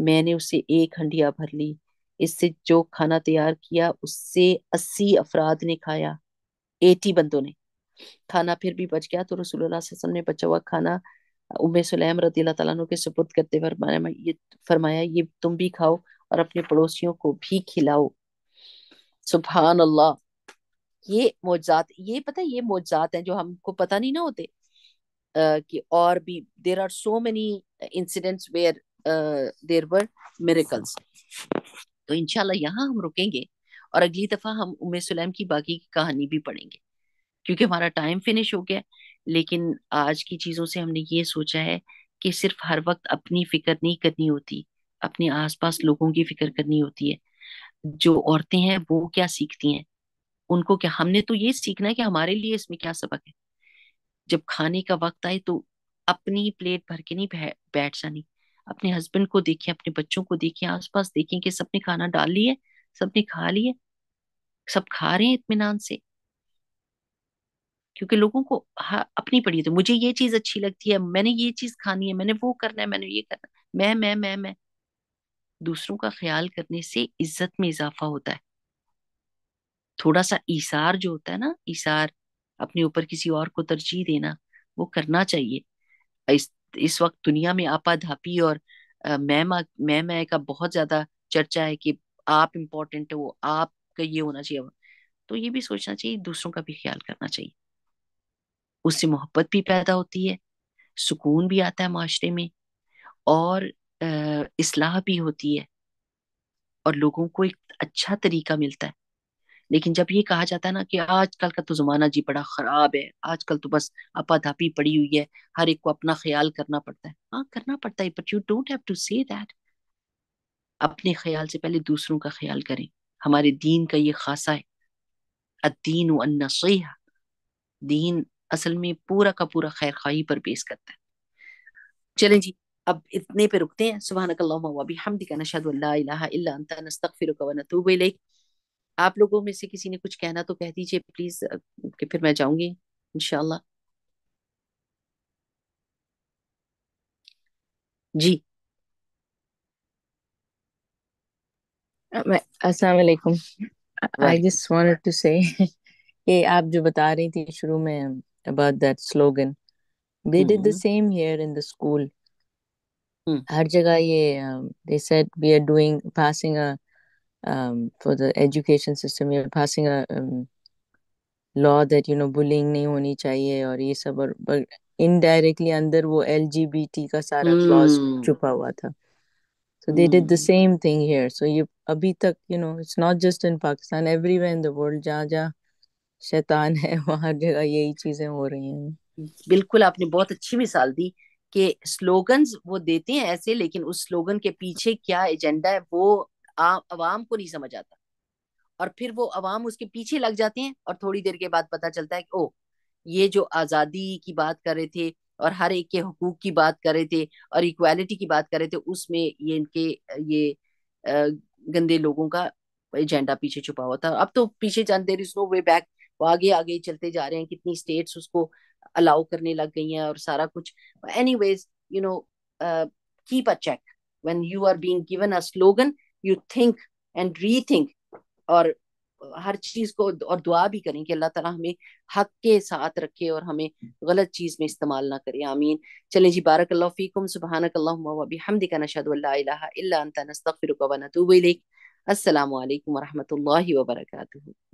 मैंने उसे एक हंडिया भर ली इससे जो खाना तैयार किया उससे अस्सी अफराद ने खाया एटी बंदों ने खाना फिर भी बच गया तो रसूलुल्लाह ने बचा हुआ खाना उम सुलैम रदी तला के सपुर्द करते फरमाया ये फरमाया ये तुम भी खाओ और अपने पड़ोसियों को भी खिलाओ सुबहान अल्लाह ये मोजात ये पता है ये मोजात हैं जो हमको पता नहीं ना होते Uh, कि और भी there are so many incidents where there were miracles तो इनशाला यहाँ हम रुकेंगे और अगली दफा हम उमे सुलेम की बाकी की कहानी भी पढ़ेंगे क्योंकि हमारा टाइम फिनिश हो गया लेकिन आज की चीजों से हमने ये सोचा है कि सिर्फ हर वक्त अपनी फिक्र नहीं करनी होती अपने आसपास लोगों की फिक्र करनी होती है जो औरतें हैं वो क्या सीखती हैं उनको क्या हमने तो ये सीखना है कि हमारे लिए इसमें क्या सबक है जब खाने का वक्त आए तो अपनी प्लेट भर के नहीं बैठ जानी अपने हस्बैंड को देखें अपने बच्चों को देखें आसपास देखें कि सबने खाना डाल लिए सबने खा लिए सब खा रहे हैं इतमान से क्योंकि लोगों को हाँ, अपनी पड़ी तो मुझे ये चीज अच्छी लगती है मैंने ये चीज खानी है मैंने वो करना है मैंने ये करना है मैं मैं मैं मैं दूसरों का ख्याल करने से इज्जत में इजाफा होता है थोड़ा सा ईसार जो होता है ना ईसार अपने ऊपर किसी और को तरजीह देना वो करना चाहिए इस वक्त दुनिया में आपाधापी और मैं मै का बहुत ज्यादा चर्चा है कि आप इम्पोर्टेंट हो आपका ये होना चाहिए तो ये भी सोचना चाहिए दूसरों का भी ख्याल करना चाहिए उससे मोहब्बत भी पैदा होती है सुकून भी आता है माशरे में और इसलाह भी होती है और लोगों को एक अच्छा तरीका मिलता है लेकिन जब ये कहा जाता है ना कि आजकल का तो जमाना जी बड़ा खराब है आजकल तो बस अपाधापी पड़ी हुई है हर एक को अपना ख्याल करना पड़ता है हाँ करना पड़ता है but you don't have to say that अपने ख्याल से पहले दूसरों का ख्याल करें हमारे दीन का ये खासा है अद्दीन अन्नसीहा दीन असल में पूरा का पूरा खैर खाही पर पेश करता है चलें जी अब इतने पे रुकते हैं सुबह नकल्ला वबी हमदिका नशद आप लोगों में से किसी ने कुछ कहना तो कह दीजिए प्लीज कि फिर मैं जाऊंगी इनशाला जी अस्सलाम वालेकुम आई जस्ट वांटेड टू से ये आप जो बता रही थी शुरू में about that slogan they did the same here in the school हर जगह ये they said we are doing passing a um, for the education system We are passing a um, law that you know bullying नहीं होनी चाहिए और ये सब और but indirectly अंदर वो LGBT का सारा mm. clause छुपा हुआ था so they mm. did the same thing here so you अभी तक you know it's not just in Pakistan everywhere in the world जहाँ जहाँ शैतान है वहाँ जगह यही चीजें हो रही हैं बिल्कुल आपने बहुत अच्छी मिसाल दी कि स्लोगन्स वो देते हैं ऐसे लेकिन उस स्लोगन के पीछे क्या एजेंडा है वो आवाम अवाम को नहीं समझ आता और फिर वो अवाम उसके पीछे लग जाते हैं और थोड़ी देर के बाद पता चलता है कि ओ ये जो आज़ादी की बात कर रहे थे और हर एक के हकूक की बात कर रहे थे और इक्वालिटी की बात कर रहे थे उसमें ये इनके ये गंदे लोगों का एजेंडा पीछे छुपा हुआ था अब तो पीछे जानते देर नो वे बैक वो आगे आगे चलते जा रहे हैं कितनी स्टेट्स उसको अलाउ करने लग गई हैं और सारा कुछ anyways you know keep a check when you are being given a you think and rethink और हर चीज को और दुआ भी करें कि अल्लाह ताला हमें हक के साथ रखे और हमें गलत चीज में इस्तेमाल ना करे आमीन चले जी बारक अल्लाह फीकुम सुभानक अल्लाहुम्मा व बिहमदिका नशहदु अल्ला इलाहा इल्ला अंता नस्तगफिरुका व नतूबु इलैक अस्सलाम वालेकुम व रहमतुल्लाहि व बरकातुहू